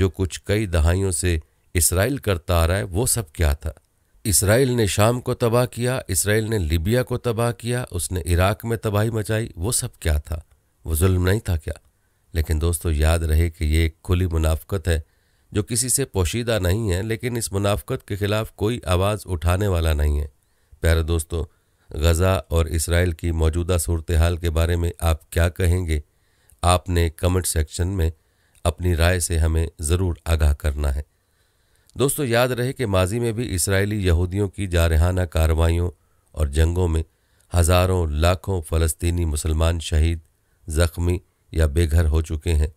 [SPEAKER 1] जो कुछ कई दहाइयों से इसराइल करता आ रहा है वो सब क्या था इसराइल ने शाम को तबाह किया इसराइल ने लीबिया को तबाह किया उसने इराक में तबाही मचाई वो सब क्या था वो जुल्म नहीं था क्या लेकिन दोस्तों याद रहे कि ये एक खुली मुनाफ्त है जो किसी से पोशीदा नहीं है लेकिन इस मुनाफ्त के खिलाफ कोई आवाज़ उठाने वाला नहीं है प्यारे दोस्तों गज़ा और इसराइल की मौजूदा सूरत हाल के बारे में आप क्या कहेंगे आपने कमेंट सेक्शन में अपनी राय से हमें ज़रूर आगाह करना है दोस्तों याद रहे कि माजी में भी इसराइली यहूदियों की जारहाना कार्रवाइयों और जंगों में हज़ारों लाखों फ़लस्तीनी मुसलमान शहीद ज़ख्मी या बेघर हो चुके हैं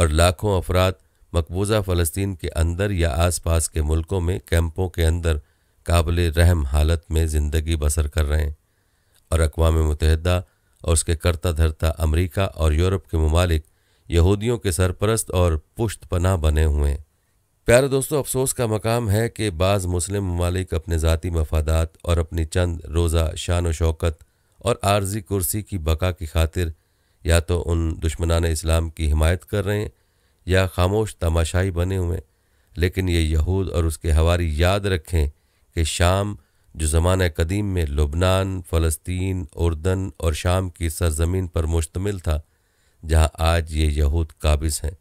[SPEAKER 1] और लाखों अफराद मकबूजा फ़लस्तीन के अंदर या आसपास के मुल्कों में कैंपों के अंदर काबिल रहम हालत में ज़िंदगी बसर कर रहे हैं और अकवा मुतहद और उसके करता धरता अमरीका और यूरोप के ममालिक यहूदियों के सरपरस्त और पुश्त पना बने हुए हैं प्यारे दोस्तों अफसोस का मकाम है कि बाज़ मुस्लिम ममालिक अपने ज़ाती मफादात और अपनी चंद रोज़ा शान शौकत और आर्जी कुर्सी की बका की खातिर या तो उन दुश्मनान इस्लाम की हिमायत कर रहे हैं या खामोश तमाशाई बने हुए लेकिन ये यहूद और उसके हवारी याद रखें कि शाम जो ज़मान कदीम में लुबनान फ़लस्तीन उर्दन और शाम की सरजमीन पर मुश्तमिल था जहाँ आज ये यहूद काबिज हैं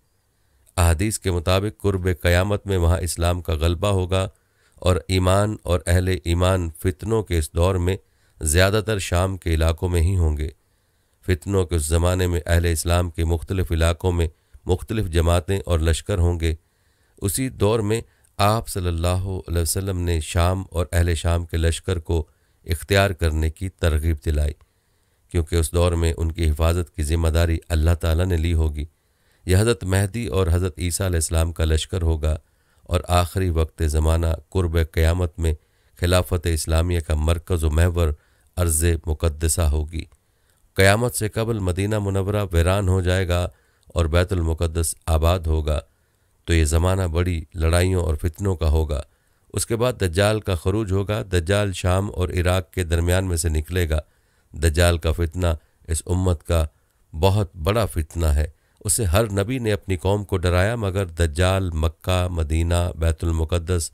[SPEAKER 1] अहदीस के मुताबिक कुर्ब क़यामत में वहाँ इस्लाम का गलबा होगा और ईमान और अहल ईमान फितनों के इस दौर में ज़्यादातर शाम के इलाकों में ही होंगे फितनों के उस ज़माने में अहल इस्लाम के मुख्तलिफ़ इलाकों में मुख्तलिफ जमातें और लश्कर होंगे उसी दौर में आप सल्लल्लाहु अलैहि वसल्लम ने शाम और अहल शाम के लश्कर को इख्तियार करने की तरगीब दिलाई क्योंकि उस दौर में उनकी हिफाजत की ज़िम्मेदारी अल्लाह ताला ने ली होगी यह हज़रत महदी और हज़रत ईसा इस्लाम का लश्कर होगा और आखिरी वक्त ज़माना कुर्ब क़यामत में खिलाफत इस्लामिया का मरकज़ महवर अर्ज़ मुकदसा होगी क़यामत से कबल मदीना मुनवरा वीरान हो जाएगा और बैतुलमक़दस आबाद होगा तो ये ज़माना बड़ी लड़ाइयों और फितनों का होगा उसके बाद दज्जाल का खरूज होगा दज्जाल शाम और इराक़ के दरमियान में से निकलेगा दज्जाल का फितना इस उम्मत का बहुत बड़ा फितना है उसे हर नबी ने अपनी कौम को डराया मगर दज्जाल मक्का मदीना बैतुलमक़दस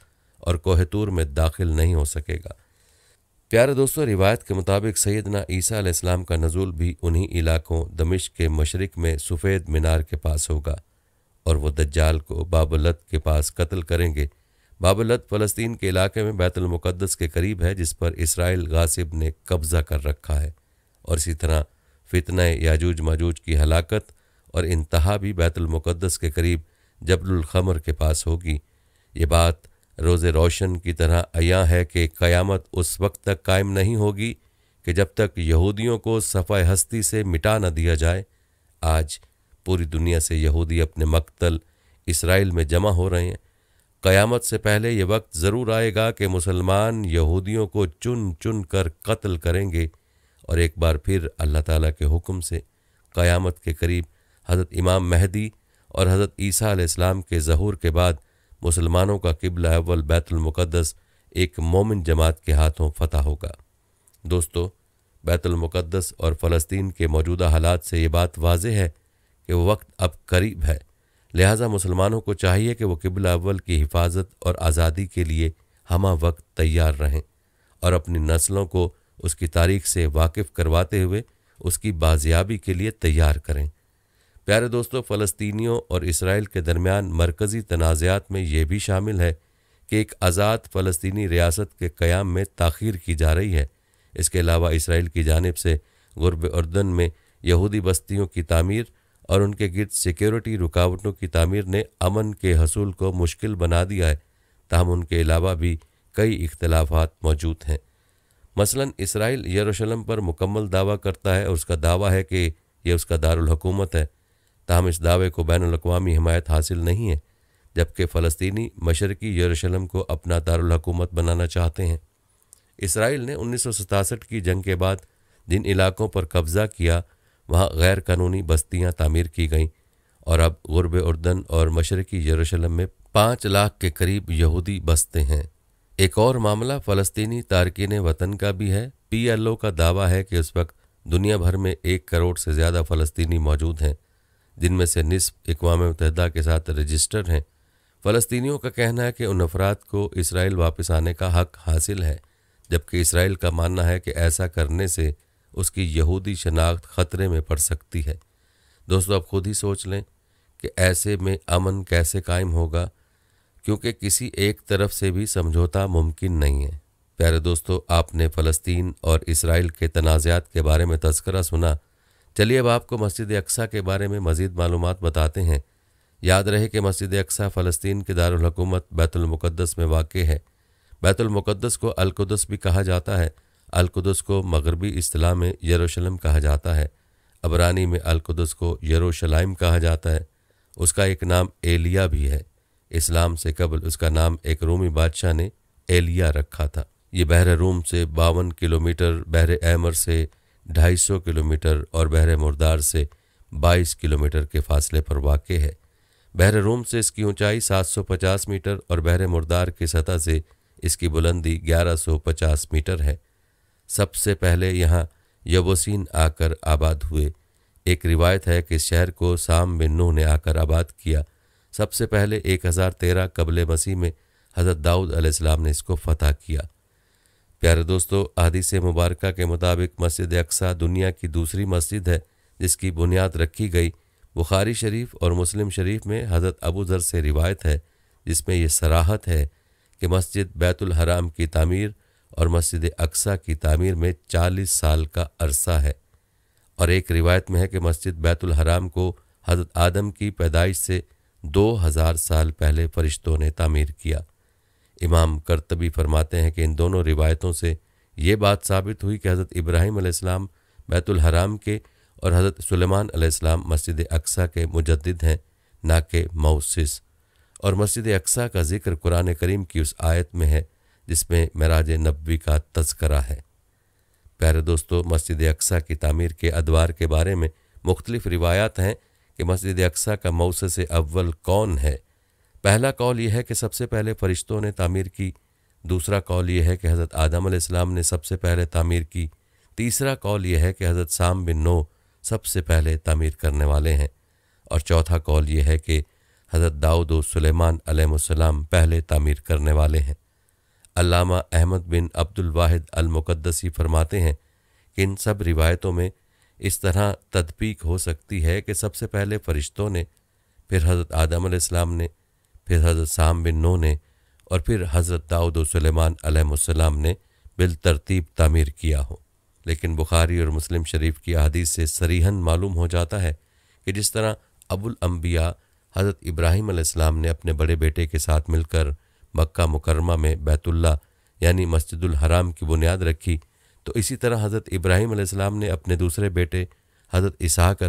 [SPEAKER 1] और कोहतूर में दाखिल नहीं हो सकेगा प्यारे दोस्तों रिवायत के मुताबिक सैदना ईसा इस्लाम का नज़ुल भी उन्हीं इलाकों दमिश के मशरक में सफ़ेद मीनार के पास होगा और वह दज्जाल को बाबुलत के पास कत्ल करेंगे बाबुलत फ़लस्तीन के इलाके में बैतुलमक़दस के करीब है जिस पर इसराइल गासिब ने कब्ज़ा कर रखा है और इसी तरह फितन याजूज माजूज की हलाकत और इंतहा भी बैतुलमक़दस के करीब जबलखमर के पास होगी ये बात रोज़ रोशन की तरह अया है कि क़यामत उस वक्त तक कायम नहीं होगी कि जब तक यहूदियों को सफ़ा हस्ती से मिटा न दिया जाए आज पूरी दुनिया से यहूदी अपने मकतल इसराइल में जमा हो रहे हैं क़यामत से पहले ये वक्त ज़रूर आएगा कि मुसलमान यहूदियों को चुन चुन कर कत्ल करेंगे और एक बार फिर अल्लाह ताला के हुक्म से क़यामत के करीब हज़रत इमाम महदी और हज़रत ईसा इस्लाम के जहूर के बाद मुसलमानों का किबला अव्वल बैतुलमक़दस एक मोमिन जमात के हाथों फतह होगा दोस्तों बैतुलमक़दस और फ़लस्तीन के मौजूदा हालात से ये बात वाज है कि वक्त अब करीब है लिहाजा मुसलमानों को चाहिए कि वह किबला अव्वल की हिफाजत और आज़ादी के लिए हम वक्त तैयार रहें और अपनी नस्लों को उसकी तारीख से वाकिफ़ करवाते हुए उसकी बाजियाबी के लिए तैयार करें प्यारे दोस्तों फ़लस्तीनियों और इसराइल के दरमियान मरकज़ी तनाज़ात में यह भी शामिल है कि एक आज़ाद फ़लस्तनी रियासत के क़्याम में तखीर की जा रही है इसके अलावा इसराइल की जानब से गुरब अर्दन में यहूदी बस्तियों की तमीर और उनके गिरद सिक्योरिटी रुकावटों की तमीर ने अमन के हसूल को मुश्किल बना दिया है तहम उनके अलावा भी कई इख्तलाफा मौजूद हैं मसलन इसराइल यरूशलम पर मुकम्मल दावा करता है और उसका दावा है कि यह उसका दारकूमत है तहम इस दावे को बैन अवी हमायत हासिल नहीं है जबकि फ़लस्तनी मशरकी यरूशलम को अपना दारकूमत बनाना चाहते हैं इसराइल ने उन्नीस सौ सतासठ की जंग के बाद जिन इलाकों पर कब्ज़ा किया वहाँ गैर कानूनी बस्तियाँ तमीर की गईं और अब गुरब उर्दन और मशरकी यरूशलम में पाँच लाख के करीब यहूदी बसते हैं एक और मामला फलस्तनी तारकिन वतन का भी है पी एल ओ का दावा है कि उस वक्त दुनिया भर में एक करोड़ से ज़्यादा फलस्तनी मौजूद हैं जिनमें से निसफ अकवा मुतहदा के साथ रजिस्टर्ड हैं फ़लस्तियों का कहना है कि उन अफराद को इसराइल वापस आने का हक हासिल है जबकि इसराइल का मानना है कि ऐसा करने से उसकी यहूदी शनाख्त ख़तरे में पड़ सकती है दोस्तों आप खुद ही सोच लें कि ऐसे में अमन कैसे कायम होगा क्योंकि किसी एक तरफ से भी समझौता मुमकिन नहीं है प्यारे दोस्तों आपने फ़लस्तीन और इसराइल के तनाज़ात के बारे में तस्करा सुना चलिए अब आपको मस्जिद अक्सा के बारे में मज़ीद मालूम बताते हैं याद रहे कि मस्जिद अक्सा फ़लस्तीन के दारकूमत बैतुलमक़दस में वाक़ है बैतुलमक़दस को अलकुदस भी कहा जाता है अलकुदस को मगरबी असलाह में यरूशलम कहा जाता है अबरानी में अलकुदस को यरूशलाइम कहा जाता है उसका एक नाम एलिया भी है इस्लाम से कबल उसका नाम एक रोमी बादशाह ने एलिया रखा था ये बहर रूम से बावन किलोमीटर बहर एमर से ढाई सौ किलोमीटर और बहर मुर्दार से बाईस किलोमीटर के फासले पर वाक़ है बहर रोम से इसकी ऊंचाई 750 मीटर और बहर मुर्दार की सतह से इसकी बुलंदी 1150 मीटर है सबसे पहले यहाँ यबोसिन आकर आबाद हुए एक रिवायत है कि शहर को साम बिन नूह ने आकर आबाद किया सबसे पहले 1013 कबल मसीह में हज़रत दाऊद ने इसको फतह किया प्यारे दोस्तों आदि से के मुताबिक मस्जिद अक्सा दुनिया की दूसरी मस्जिद है जिसकी बुनियाद रखी गई बुखारी शरीफ और मुस्लिम शरीफ में हज़रत अबू ज़र से रिवायत है जिसमें यह सराहत है कि मस्जिद बैतुल हराम की तामीर और मस्जिद अक्सा की तामीर में 40 साल का अरसा है और एक रिवायत में है कि मस्जिद बैतुल हराम को हज़रत आदम की पैदाइश से 2000 साल पहले फ़रिश्तों ने तामीर किया इमाम करतबी फरमाते हैं कि इन दोनों रिवायतों से ये बात साबित हुई कि हज़रत इब्राहिम आसमाम बैतुल हराम के और हज़रत सुलेमान आसमाम मस्जिद अक्सा के मुजद हैं ना के मौसिस और मस्जिद अक्सा का जिक्र कुरान करीम की उस आयत में है जिसमें मराज नबी का तस्करा है प्यारे दोस्तों मस्जिद अक्सा की तामीर के अदवार के बारे में मुख्तलिफ रिवायात हैं कि मस्जिद अक्सा का मौसस अव्वल कौन है पहला कौल यह है कि सबसे पहले फ़रिश्तों ने तामीर की दूसरा कौल यह है कि हज़रत आदम आसमाम ने सबसे पहले तामीर की तीसरा कौल यह है कि हज़रत साम बिन नो सबसे पहले तामीर करने वाले हैं और चौथा कौल यह है कि हज़रत दाऊद सुलेमान अलैहिस्सलाम पहले तामीर करने वाले हैं अल्लामा अहमद बिन अब्दुलवाद अलमुक़दसी फरमाते हैं कि इन सब रिवायतों में इस तरह तदपीक हो सकती है कि सबसे पहले फ़रिश्तों ने फिर हज़रत आदम ने फिर हज़रत साम बिन नो ने और फिर हज़रत दाऊद सलेमान अलैहिस्सलाम ने बिल तरतीब तामीर किया हो लेकिन बुखारी और मुस्लिम शरीफ की अदीस से सरीहन मालूम हो जाता है कि जिस तरह अबुल अम्बिया हज़रत इब्राहिम ने अपने बड़े बेटे के साथ मिलकर मक्का मुकरमा में बैतुल्ला यानी मस्जिदुल हराम की बुनियाद रखी तो इसी तरह हज़रत इब्राहिम ने अपने दूसरे बेटे हज़रत इसहाक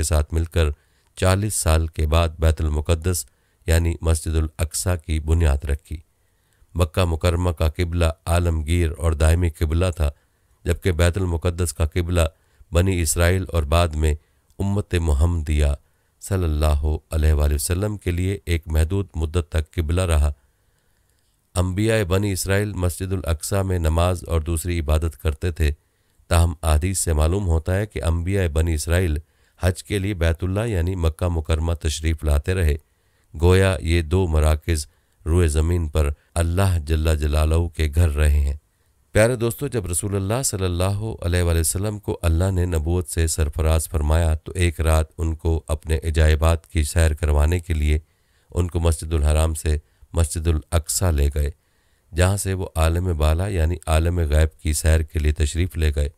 [SPEAKER 1] के साथ मिलकर चालीस साल के बाद बैतुलमक़दस यानी मस्जिद अक्सा की बुनियाद रखी मक्का मुकरमा का किबला आलमगीर और दायमी किबला था जबकि बैतुलमक़दस का किबला बनी इसराइल और बाद में उम्मत महमदिया सल्ला वसम के लिए एक महदूद मुद्दत तक किबला रहा अम्बिया बनी इसराइल मस्जिद अक्सा में नमाज और दूसरी इबादत करते थे ताहम अदीस से मालूम होता है कि अम्बिया बनी इसराइल हज के लिए बैतुल्ला यानी मक्का मुकरमा तशरीफ़ लाते रहे गोया ये दो मराकज़ रुए ज़मीन पर अल्लाह जल्ला जलालू के घर रहे हैं प्यारे दोस्तों जब रसूलुल्लाह सल्लल्लाहु अलैहि वसल्लम को अल्लाह ने नबूत से सरफराज फरमाया तो एक रात उनको अपने अजायबात की सैर करवाने के लिए उनको मस्जिद हराम से मस्जिद अक्सा ले गए जहाँ से वो आलम बाला यानि आलम गैब की सैर के लिए तशरीफ़ ले गए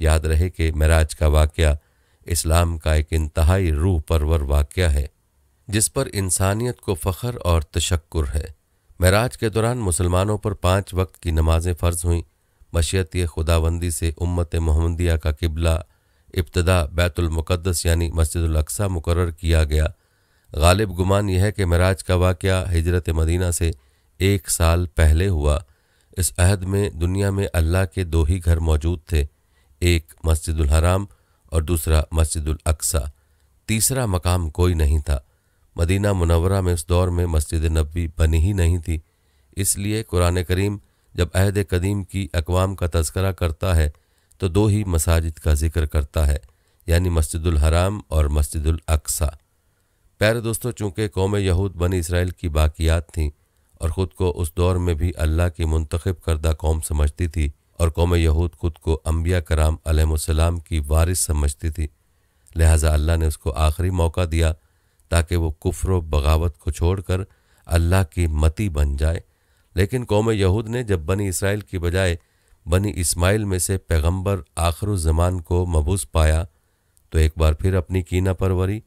[SPEAKER 1] याद रहे कि मराज का वाक़ इस्लाम का एक इंतहाई रूह परवर वाक़ है जिस पर इंसानियत को फ़ख्र और तशक्र है महराज के दौरान मुसलमानों पर पाँच वक्त की नमाजें फ़र्ज हुईं मशीत खुदाबंदी से उम्मत मोहम्मदिया का किबला इब्तदा बैतुलमक़दस यानी अकसा मुकर किया गया गालिब गुमान यह है कि महराज का वाक़ हजरत मदीना से एक साल पहले हुआ इस अहद में दुनिया में अल्लाह के दो ही घर मौजूद थे एक मस्जिद हराम और दूसरा मस्जिद अक्सा तीसरा मकाम कोई नहीं था मदीना मुनवरा में उस दौर में मस्जिद नबी बनी ही नहीं थी इसलिए कुरान करीम जब अहद कदीम की अकवाम का तस्करा करता है तो दो ही मसाजिद का जिक्र करता है यानी मस्जिदुल हराम और मस्जिदुल अक्सा प्यारे दोस्तों चूँकि कौम यहूद बनी इसराइल की बाकियात थी और ख़ुद को उस दौर में भी अल्लाह की मंतखब करदा कौम समझती थी और कौम यहूद खुद को अम्बिया कराम की वारिस समझती थी लिहाजा अल्लाह ने उसको आखिरी मौका दिया ताकि वो कुफ्र बगावत को छोड़कर अल्लाह की मती बन जाए लेकिन कौम यहूद ने जब बनी इसराइल की बजाय बनी इस्माइल में से पैगंबर आखर ज़मान को मबूस पाया तो एक बार फिर अपनी कीना परवरी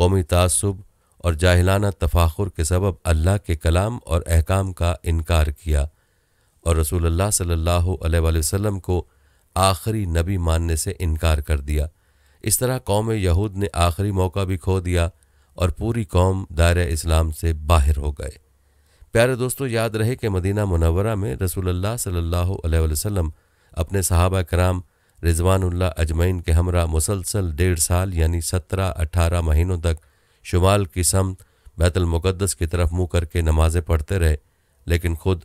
[SPEAKER 1] कौमी तसब और जाहिलाना तफाखुर के सबब अल्लाह के कलाम और अहकाम का इनकार किया और रसूल सल्लल्लाहु अलैहि वसल्लम को आखिरी नबी मानने से इनकार कर दिया इस तरह कौम यहूद ने आखिरी मौका भी खो दिया और पूरी कौम दायर इस्लाम से बाहर हो गए प्यारे दोस्तों याद रहे कि मदीना मुनवरा में रसूलुल्लाह सल्लल्लाहु अलैहि वसल्लम अपने सहाबा कराम रिजवानुल्लाह अजमैन के हमरा मुसलसल डेढ़ साल यानी सत्रह अठारह महीनों तक शुमाल की समत बैतुलमक़दस की तरफ मुँह करके नमाज़ें पढ़ते रहे लेकिन खुद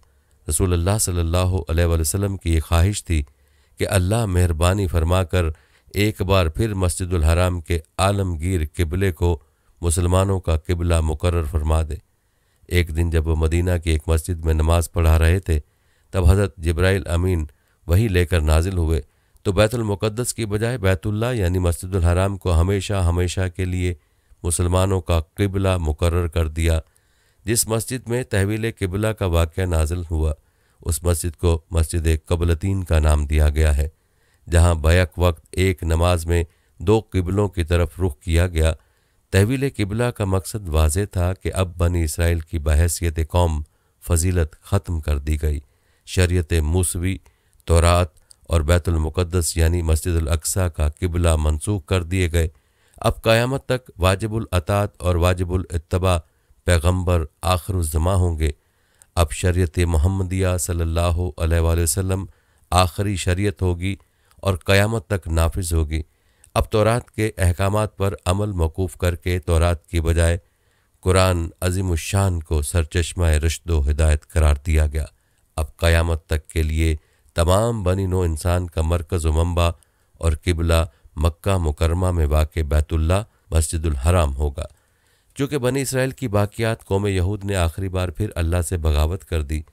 [SPEAKER 1] रसूलुल्लाह सल्लल्लाहु अलैहि वसल्लम की ये ख्वाहिश थी कि अल्लाह मेहरबानी फरमा कर एक बार फिर मस्जिद हराम के आलमगीर किबले को मुसलमानों का किबला मुकर फरमा दे एक दिन जब वो मदीना की एक मस्जिद में नमाज़ पढ़ा रहे थे तब हज़रत जब्राइल अमीन वही लेकर नाजिल हुए तो बैतुलमक़दस की बजाय बैतुल्ला यानी मस्जिदुलहराम को हमेशा हमेशा के लिए मुसलमानों का किबला मुकर कर दिया जिस मस्जिद में तहवील किबला का वाक़ नाजिल हुआ उस मस्जिद को मस्जिद कबलतीन का नाम दिया गया है जहाँ बैक वक्त एक नमाज में दो किबलों की तरफ रुख किया गया तहवील किबला का मकसद वाज था कि अब बनी इसराइल की बहसीत कौम फजीलत ख़त्म कर दी गई शरीत मूसवी तोरात और बैतुलमक़दस यानी अकसा का किबला मनसूख कर दिए गए अब क़यामत तक वाजबुलतात और वाजबुलतबा पैगम्बर जमा होंगे अब शरीत महमदिया सल्ला वसम आखिरी शरीत होगी और क़यामत तक नाफिज होगी अब तोरात के अहकाम पर अमल मौकूफ़ करके तोरात की बजाय कुरान अजीमशान को सरचश्मा रश्द हिदायत करार दिया गया अब क़यामत तक के लिए तमाम बनी नो इंसान का मरकज़ मम्बा और किबला मक्का मुकरमा में वाक़ बैतुल्ला मस्जिदुलहराम होगा चूँकि बनी इसराइल की बाक़ियात कौम यहूद ने आखिरी बार फिर अल्लाह से बगावत कर दी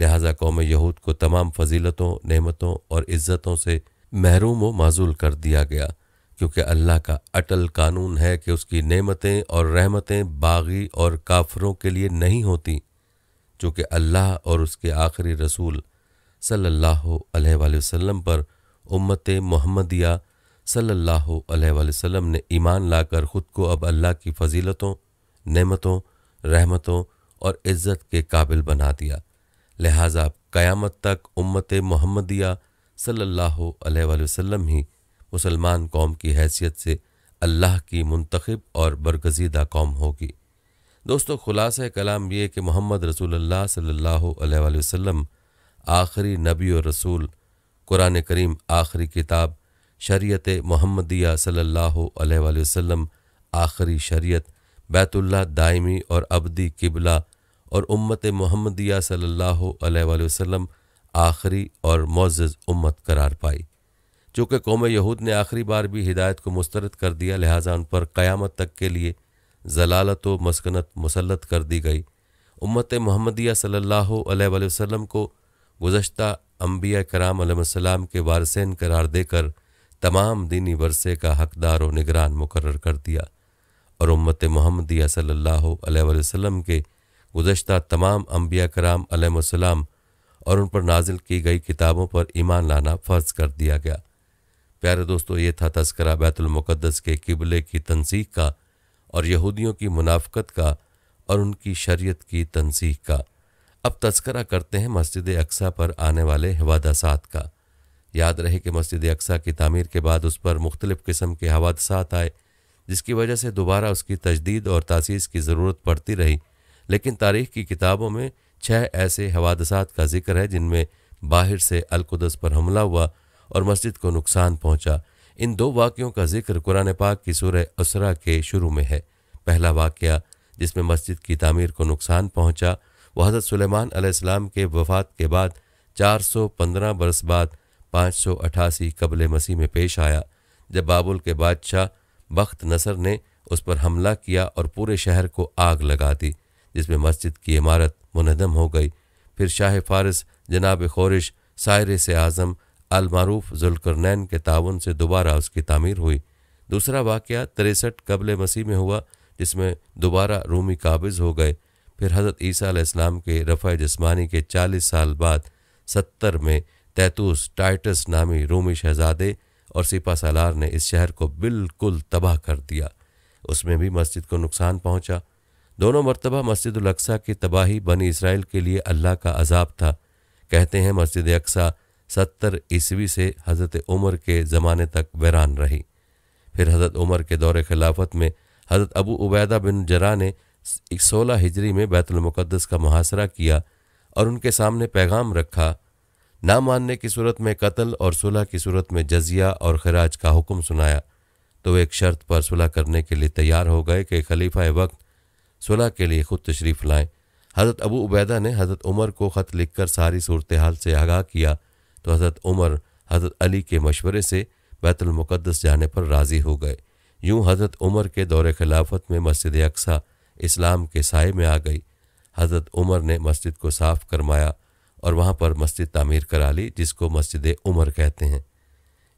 [SPEAKER 1] लिहाजा कौम यहूद को तमाम फजीलतों नमतों और इज़्ज़तों से महरूम व माजूल कर दिया गया क्योंकि अल्लाह का अटल कानून है कि उसकी नेमतें और रहमतें बागी और काफरों के लिए नहीं होती चूँकि अल्लाह और उसके आखिरी रसूल सल्लल्लाहु अलैहि वसल्लम पर उम्मत मोहम्मदिया सल्लल्लाहु अलैहि वसल्लम ने ईमान लाकर ख़ुद को अब अल्लाह की फजीलतों नेमतों रहमतों और इज़्ज़त के काबिल बना दिया लिहाजा क़यामत तक उम्मत मोहम्मदिया सल्लल्लाहु अलैहि वसल्लम ही मुसलमान कौम की हैसियत से अल्लाह की मुंतखब और बरगजीदा कौम होगी दोस्तों खुलासा कलाम ये कि मोहम्मद रसूलुल्लाह सल्लल्लाहु अलैहि वसल्लम आखिरी नबी और रसूल कुरान करीम आखिरी किताब शरीयत मोहम्मदिया सल्लल्लाहु अलैहि वसल्लम आखिरी शरीयत बैतुल्ला दायमी और अबदी किबला और उम्मत मोहम्मदिया सल्लल्लाहु अलैहि वसल्लम आखिरी और मोज़ उम्मत करार पाई चूँकि कौम यहूद ने आखिरी बार भी हिदायत को मुस्तरद कर दिया लिहाजा उन पर क़्यामत तक के लिए जलालत व मस्कनत मुसलत कर दी गई उम्मत महमदिया सल्ला वसम को गुज्त अम्बिया कराम के वारसन करार देकर तमाम दीनी वरसे का हकदार व निगरान मुकर कर दिया और उम्मत महमदिया सल्ला वसम के गुज्त तमाम अम्बिया कराम और उन पर नाजिल की गई किताबों पर ईमान लाना फ़र्ज़ कर दिया गया प्यारे दोस्तों ये था तस्करा बैतुलमक़दस के किबले की तनसीह का और यहूदियों की मुनाफ़त का और उनकी शरीय की तनसीह का अब तस्करा करते हैं मस्जिद अक्सा पर आने वाले हवादसात का याद रहे कि मस्जिद अक्सा की तामीर के बाद उस पर मुख्तलिफ़ किस्म के हवादसात आए जिसकी वजह से दोबारा उसकी तजदीद और तासीस की ज़रूरत पड़ती रही लेकिन तारीख़ की किताबों में छः ऐसे हवादसात का जिक्र है जिनमें बाहर से अलकुदस पर हमला हुआ और मस्जिद को नुकसान पहुंचा इन दो वाक्यों का जिक्र कुरान पाक की सूरह असरा के शुरू में है पहला वाक्य जिसमें मस्जिद की तामीर को नुकसान पहुंचा वह हज़रत सुलेमान अलैहिस्सलाम के वफात के बाद 415 बरस बाद 588 कबल मसीह में पेश आया जब बाबुल के बादशाह बख्त नसर ने उस पर हमला किया और पूरे शहर को आग लगा दी जिसमें मस्जिद की इमारत मुनहदम हो गई फिर शाह फारस जनाब खोरिश सायरे से आज़म अलमारूफ जुलकरनैन के ताउन से दोबारा उसकी तामीर हुई दूसरा वाक़ तिरसठ कबल मसीह में हुआ जिसमें दोबारा रूमी काबिज हो गए फिर हज़रत ईसा इस्लाम के रफ़ा जस्मानी के चालीस साल बाद सत्तर में तैतूस टाइटस नामी रोमी शहजादे और सिपा सालार ने इस शहर को बिल्कुल तबाह कर दिया उसमें भी मस्जिद को नुकसान पहुंचा दोनों मरतबा मस्जिद अक्सा की तबाही बनी इसराइल के लिए अल्लाह का अजाब था कहते हैं मस्जिद अक्सा सत्तर ईस्वी से हज़रत उमर के ज़माने तक वैरान रही फिर हज़रत उमर के दौर खिलाफत में हज़रत अबू उबैदा बिन जरा ने सोलह हिजरी में बैतुलमक़दस का मुहासरा किया और उनके सामने पैगाम रखा ना मानने की सूरत में कत्ल और सुलह की सूरत में जजिया और खराज का हुक्म सुनाया तो वे एक शर्त पर सुलह करने के लिए तैयार हो गए कि खलीफा वक्त सुलह के लिए खुद तशरीफ़ लाएं हज़रत अबू उबैदा ने हज़रत उमर को ख़त लिखकर सारी सूरत हाल से आगाह किया तो हज़रत उमर हज़रत अली के मशवरे से बैतुलमक़दस जाने पर राज़ी हो गए यूं हज़रत उमर के दौर खिलाफत में मस्जिद अक्सा इस्लाम के साय में आ गई हज़रत उमर ने मस्जिद को साफ़ करमाया और वहाँ पर मस्जिद तामीर करा ली जिसको मस्जिद उमर कहते हैं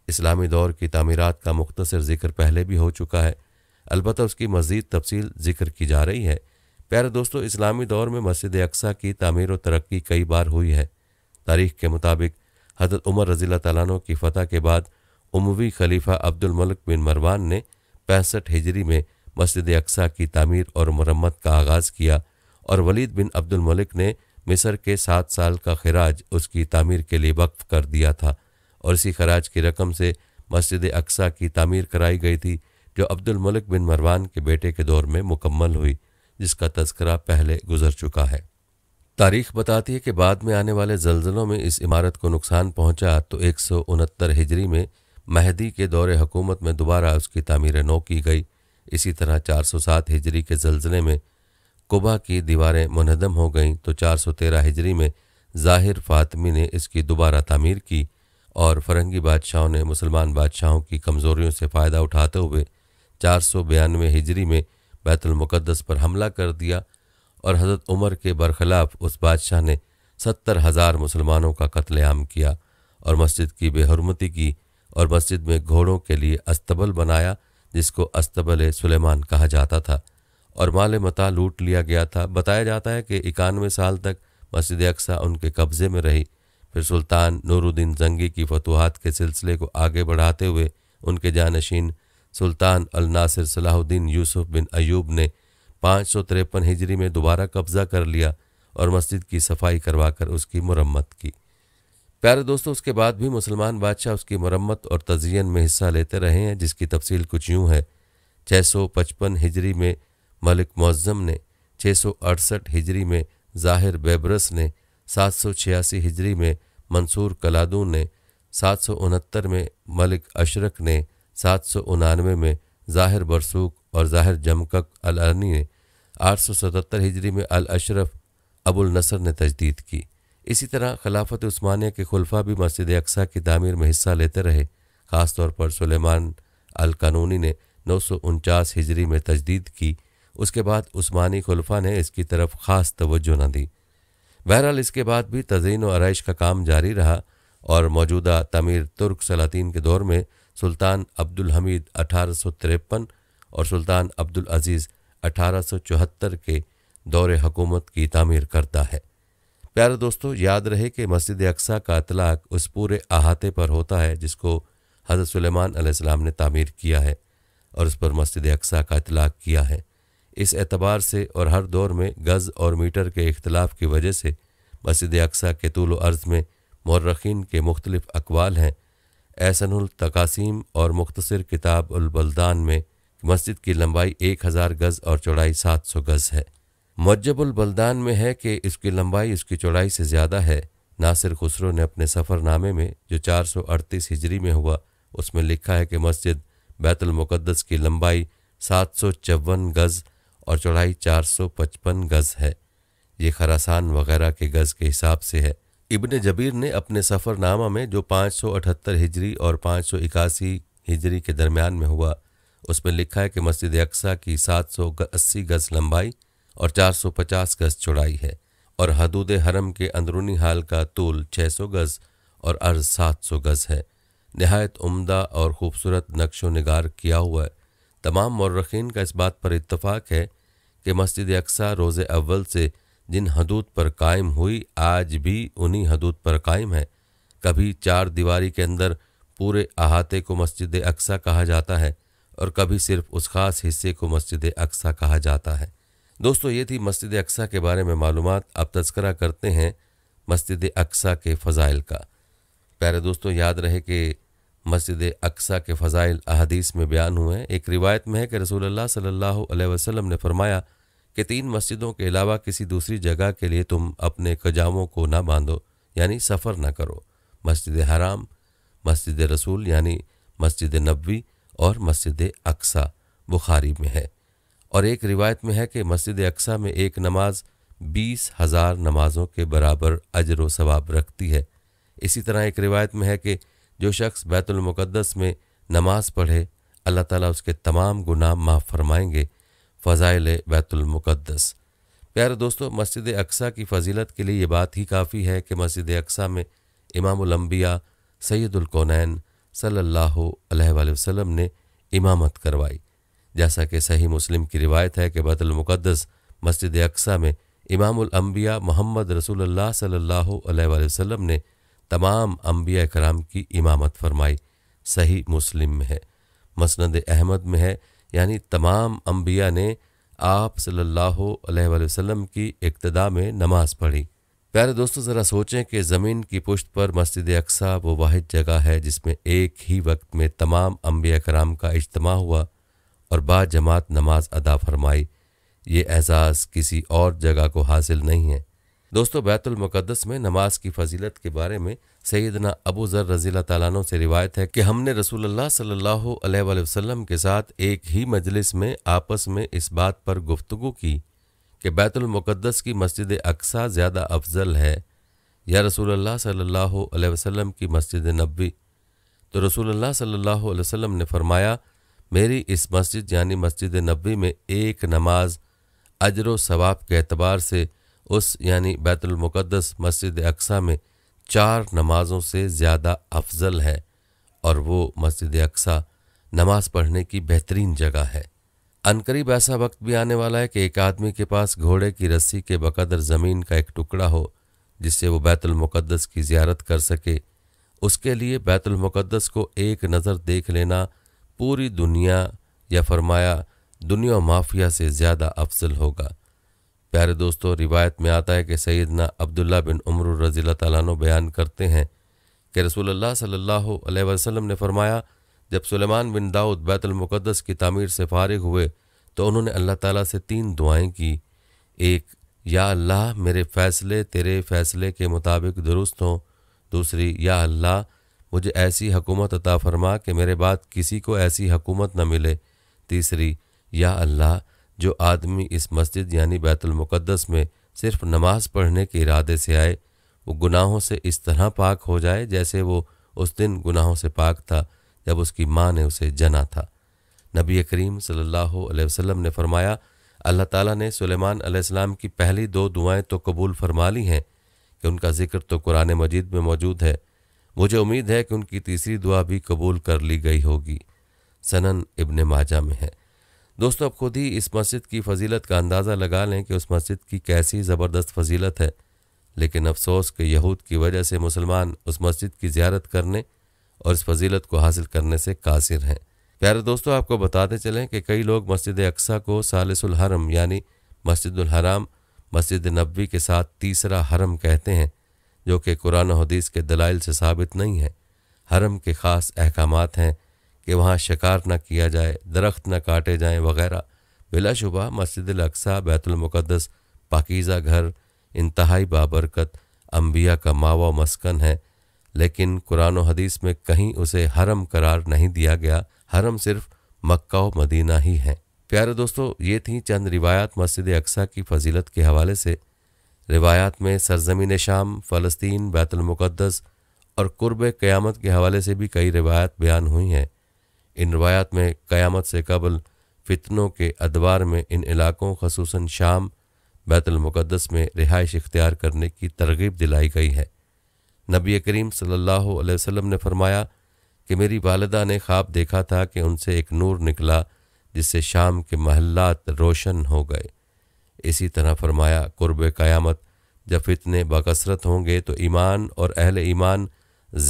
[SPEAKER 1] इस्लामी दौर की तमीरत का मुख्तर ज़िक्र पहले भी हो चुका है अलबत् उसकी मज़ीद तफसील ज़िक्र की जा रही है प्यारे दोस्तों इस्लामी दौर में मस्जिद अक्सा की तमीर व तरक्की कई बार हुई है तारीख़ के मुताबिक हज़रत उमर रजील तैन की फ़तह के बाद उमवी खलीफा मलिक बिन मरवान ने पैंसठ हिजरी में मस्जिद अक्सा की तामीर और मरम्मत का आगाज़ किया और वलीद बिन अब्दुलमलिक ने मिस्र के सात साल का खराज उसकी तामीर के लिए वक्फ कर दिया था और इसी खराज की रकम से मस्जिद अक्सा की तामीर कराई गई थी जो अब्दुलमलिक बिन मरवान के बेटे के दौर में मुकम्मल हुई जिसका तस्करा पहले गुजर चुका है तारीख बताती है कि बाद में आने वाले जलजलों में इस इमारत को नुकसान पहुंचा तो एक हिजरी में महदी के दौरे हुकूमत में दोबारा उसकी तमीर नौ की गई इसी तरह 407 हिजरी के जलजले में कुबा की दीवारें मुनहदम हो गईं तो 413 हिजरी में जाहिर फातमी ने इसकी दोबारा तमीर की और फरंगी बादशाहों ने मुसलमान बादशाहों की कमज़ोरियों से फ़ायदा उठाते हुए चार सौ बयानवे हिजरी में बैतुलमक़दस पर हमला कर दिया और हज़रत उमर के बरखिलाफ उस बादशाह ने सत्तर हज़ार मुसलमानों का कत्लेआम किया और मस्जिद की बेहरमती की और मस्जिद में घोड़ों के लिए अस्तबल बनाया जिसको अस्तबल सुलेमान कहा जाता था और माल मता लूट लिया गया था बताया जाता है कि इक्यानवे साल तक मस्जिद अक्सा उनके कब्ज़े में रही फिर सुल्तान नूरुद्दीन जंगी की फतूहत के सिलसिले को आगे बढ़ाते हुए उनके जानशीन सुल्तान अल नासिर सलाहुद्दीन यूसुफ बिन अयूब ने पाँच सौ तिरपन हिजरी में दोबारा कब्जा कर लिया और मस्जिद की सफाई करवाकर उसकी मुरम्मत की प्यारे दोस्तों उसके बाद भी मुसलमान बादशाह उसकी मरम्मत और तजयन में हिस्सा लेते रहे हैं जिसकी तफसील कुछ यूँ है छः सौ पचपन हिजरी में मलिक मौज़म ने छः सौ अड़सठ हिजरी में जाहिर बेबरस ने सात सौ छियासी हिजरी में मंसूर कलादू ने सात सौ उनहत्तर में मलिक अशरक ने सात सौ उनानवे में जाहिर बरसूक और जाहिर जमकक अलअनी ने आठ सौ हिजरी में अल अशरफ अबुल नसर ने तजदीद की इसी तरह खिलाफत उस्मानिया के खुलफा भी मस्जिद अक्सा की तामीर में हिस्सा लेते रहे ख़ासतौर पर सुलेमान अल कानूनी ने नौ सौ उनचास हिजरी में तजदीद की उसके बाद उस्मानी खुलफा ने इसकी तरफ ख़ास तवज्जो न दी बहरहाल इसके बाद भी तजीन और आरइश का काम जारी रहा और मौजूदा तमीर तुर्क सलातीन के दौर में सुल्तान अब्दुल हमीद अठारह सौ तिरपन और सुल्तान अब्दुल अजीज़ 1874 के दौर हकूमत की तामीर करता है प्यारे दोस्तों याद रहे कि मस्जिद अक्सा का अतलाक उस पूरे अहाते पर होता है जिसको हज़रत सुलेमान अलैहिस्सलाम ने तामीर किया है और उस पर मस्जिद अक्सा का अतलाक किया है इस एतबार से और हर दौर में गज़ और मीटर के अख्तलाफ़ की वजह से मस्जिद अक्सा के तूल अर्ज़ में मर्रखीन के मुख्तलिफ अकवाल हैं एसनुल तकासीम और मुख्तर किताब उलबलदान में मस्जिद की लंबाई एक हज़ार गज़ और चौड़ाई सात सौ गज़ है मज्जबुल बलदान में है कि इसकी लंबाई इसकी चौड़ाई से ज़्यादा है नासिर खुसरो ने अपने सफ़रनामे में जो चार सौ अड़तीस हिजरी में हुआ उसमें लिखा है कि मस्जिद बैतुलमक़दस की लंबाई सात सौ चौवन गज़ और चौड़ाई चार सौ पचपन गज़ है ये खरासान वगैरह के गज़ के हिसाब से है इबन जबीर ने अपने सफ़रनामा में जो पाँच सौ अठहत्तर हिजरी और पाँच सौ इक्यासी हिजरी के दरमियान में हुआ उसमें लिखा है कि मस्जिद अक्सा की 780 गज लंबाई और 450 गज चौड़ाई है और हदूद हरम के अंदरूनी हाल का तूल 600 गज और अर्ज 700 गज है नहायत उम्दा और ख़ूबसूरत नक्शो नगार किया हुआ है तमाम मौरखीन का इस बात पर इतफ़ाक़ है कि मस्जिद अक्सा रोज़ अव्वल से जिन हदूद पर कायम हुई आज भी उन्हीं हदूद पर कायम है कभी चार दीवारी के अंदर पूरे अहाते को मस्जिद अक्सा कहा जाता है और कभी सिर्फ उस ख़ास हिस्से को मस्जिद अक्सा कहा जाता है दोस्तों ये थी मस्जिद अक्सा के बारे में मालूम आप तस्करा करते हैं मस्जिद अक्सा के फ़ज़ाइल का प्यारे दोस्तों याद रहे कि मस्जिद अक्सा के फ़ज़ाइल अहदीस में बयान हुए हैं एक रिवायत में है कि रसूल सल्लल्लाहु अलैहि ने फरमाया कि तीन मस्जिदों के अलावा किसी दूसरी जगह के लिए तुम अपने कजामों को ना बांधो यानी सफ़र ना करो मस्जिद हराम मस्जिद रसूल यानी मस्जिद नबी और मस्जिद अक्सा बुखारी में है और एक रिवायत में है कि मस्जिद अक्सा में एक नमाज बीस हज़ार नमाजों के बराबर अजर व सवाब रखती है इसी तरह एक रिवायत में है कि जो शख्स बैतुलमक़दस में नमाज पढ़े अल्लाह ताला उसके तमाम गुनाह माफ़ फरमाएंगे फ़ज़ाइल बैतुलमक़दस प्यारे दोस्तों मस्जिद अक्सा की फजीलत के लिए ये बात ही काफ़ी है कि मस्जिद अक्सा में इमाम इमामबिया सैदुलकोनैन सल्लल्लाहु अलैहि वसल्लम ने इमामत करवाई जैसा कि सही मुस्लिम की रिवायत है कि बैतुलमक़दस मस्जिद अक्सा में इमामबिया अम्बिया मोहम्मद रसूलुल्लाह सल्लल्लाहु अलैहि वसल्लम ने तमाम अम्बिया कराम की इमामत फरमाई सही मुस्लिम में है मसंद अहमद में है यानी तमाम अम्बिया ने आप सल्लल्लाहु अलैहि वसल्लम की इब्तदा में नमाज़ पढ़ी प्यारे दोस्तों ज़रा सोचें कि ज़मीन की पुश्त पर मस्जिद अक्सा वो वाद जगह है जिसमें एक ही वक्त में तमाम अम्बिया कराम का इजतम हुआ और बाद जमात नमाज अदा फरमाई ये एहसास किसी और जगह को हासिल नहीं है दोस्तों बैतुलमक़दस में नमाज की फजीलत के बारे में सैदना अबू ज़र रज़ी तैन से रिवायत है कि हमने रसूलुल्लाह सल्लल्लाहु अलैहि वसल्लम के साथ एक ही मजलिस में आपस में इस बात पर गुफ्तगु की कि बैतुलमक़दस की मस्जिद अक्सा ज़्यादा अफजल है या रसूलुल्लाह सल्लल्लाहु अलैहि वसल्लम की मस्जिद नबी तो रसूलुल्लाह सल्लल्लाहु अलैहि वसल्लम ने फरमाया मेरी इस मस्जिद यानी मस्जिद नबी में एक नमाज अजर वाब के अतबार से उस यानी बैतुलमक़दस मस्जिद अक्सा में चार नमाज़ों से ज़्यादा अफजल है और वो मस्जिद अक्सा नमाज़ पढ़ने की बेहतरीन जगह है अनकरीब ऐसा वक्त भी आने वाला है कि एक आदमी के पास घोड़े की रस्सी के बकदर ज़मीन का एक टुकड़ा हो जिससे वो बैतुलमक़दस की जियारत कर सके उसके लिए बैतुलमक़दस को एक नज़र देख लेना पूरी दुनिया या फरमाया दुनिया माफिया से ज़्यादा अफजल होगा प्यारे दोस्तों रिवायत में आता है कि सैदना अब्दुल्ला बिन उमर रज़ील तैन बयान करते हैं कि रसूल सल्ला सल्लल्लाहु ने फरमाया जब सुलेमान बिन दाऊद बैतुलमक़दस की तमीर से फारिग हुए तो उन्होंने अल्लाह ताला से तीन दुआएँ की एक या अल्लाह मेरे फ़ैसले तेरे फ़ैसले के मुताबिक दुरुस्त हों दूसरी या अल्लाह मुझे ऐसी हकूमत अता फरमा कि मेरे बाद किसी को ऐसी हकूमत न मिले तीसरी या अल्लाह जो आदमी इस मस्जिद यानी बैतुलमक़दस में सिर्फ नमाज पढ़ने के इरादे से आए वो गुनाहों से इस तरह पाक हो जाए जैसे वो उस दिन गुनाहों से पाक था जब उसकी माँ ने उसे जना था नबी करीम सल्लल्लाहु अलैहि वसल्लम ने फरमाया अल्लाह ताला ने सुलेमान अलैहिस्सलाम की पहली दो दुआएं तो कबूल फरमा ली हैं कि उनका जिक्र तो कुरान मजीद में मौजूद है मुझे उम्मीद है कि उनकी तीसरी दुआ भी कबूल कर ली गई होगी सनन इब्न माजा में है दोस्तों अब खुद ही इस मस्जिद की फजीलत का अंदाज़ा लगा लें कि उस मस्जिद की कैसी ज़बरदस्त फजीलत है लेकिन अफसोस के यहूद की वजह से मुसलमान उस मस्जिद की ज्यारत करने और इस फजीलत को हासिल करने से कासिर हैं प्यारे दोस्तों आपको बताते चलें कि कई लोग मस्जिद अक्सा को सालसुलहरम यानी मस्जिदुलहराम मस्जिद नबी के साथ तीसरा हरम कहते हैं जो कि कुरान हदीस के दलाइल से साबित नहीं है हरम के ख़ास अहकाम हैं कि वहाँ शिकार न किया जाए दरख्त न काटे जाएँ वगैरह बिलाशुबा मस्जिद अक्सा बैतुलमक़दस पाकिज़ा घर इंतहाई बाबरकत अम्बिया का मावा मस्कन है लेकिन कुरान हदीस में कहीं उसे हरम करार नहीं दिया गया हरम सिर्फ मक्का व मदीना ही है प्यारे दोस्तों ये थी चंद रिवायात मस्जिद अक्सा की फजीलत के हवाले से रिवायात में सरजमीन शाम फ़लस्तीन बैतुलमक़दस और कुर्ब क़यामत के हवाले से भी कई रिवायात बयान हुई हैं इन रवायात में क़यामत से कबल फितनों के अदवार में इन इलाक़ों खसूस शाम बैतुलमक़दस में रिहाइश इख्तियार करने की तरगीब दिलाई गई है नबी करीम सल्लल्लाहु अलैहि वसल्लम ने फरमाया कि मेरी वालदा ने ख्वाब देखा था कि उनसे एक नूर निकला जिससे शाम के महल्लात रोशन हो गए इसी तरह फरमाया कुर्ब क़यामत जब फितने बकसरत होंगे तो ईमान और अहल ईमान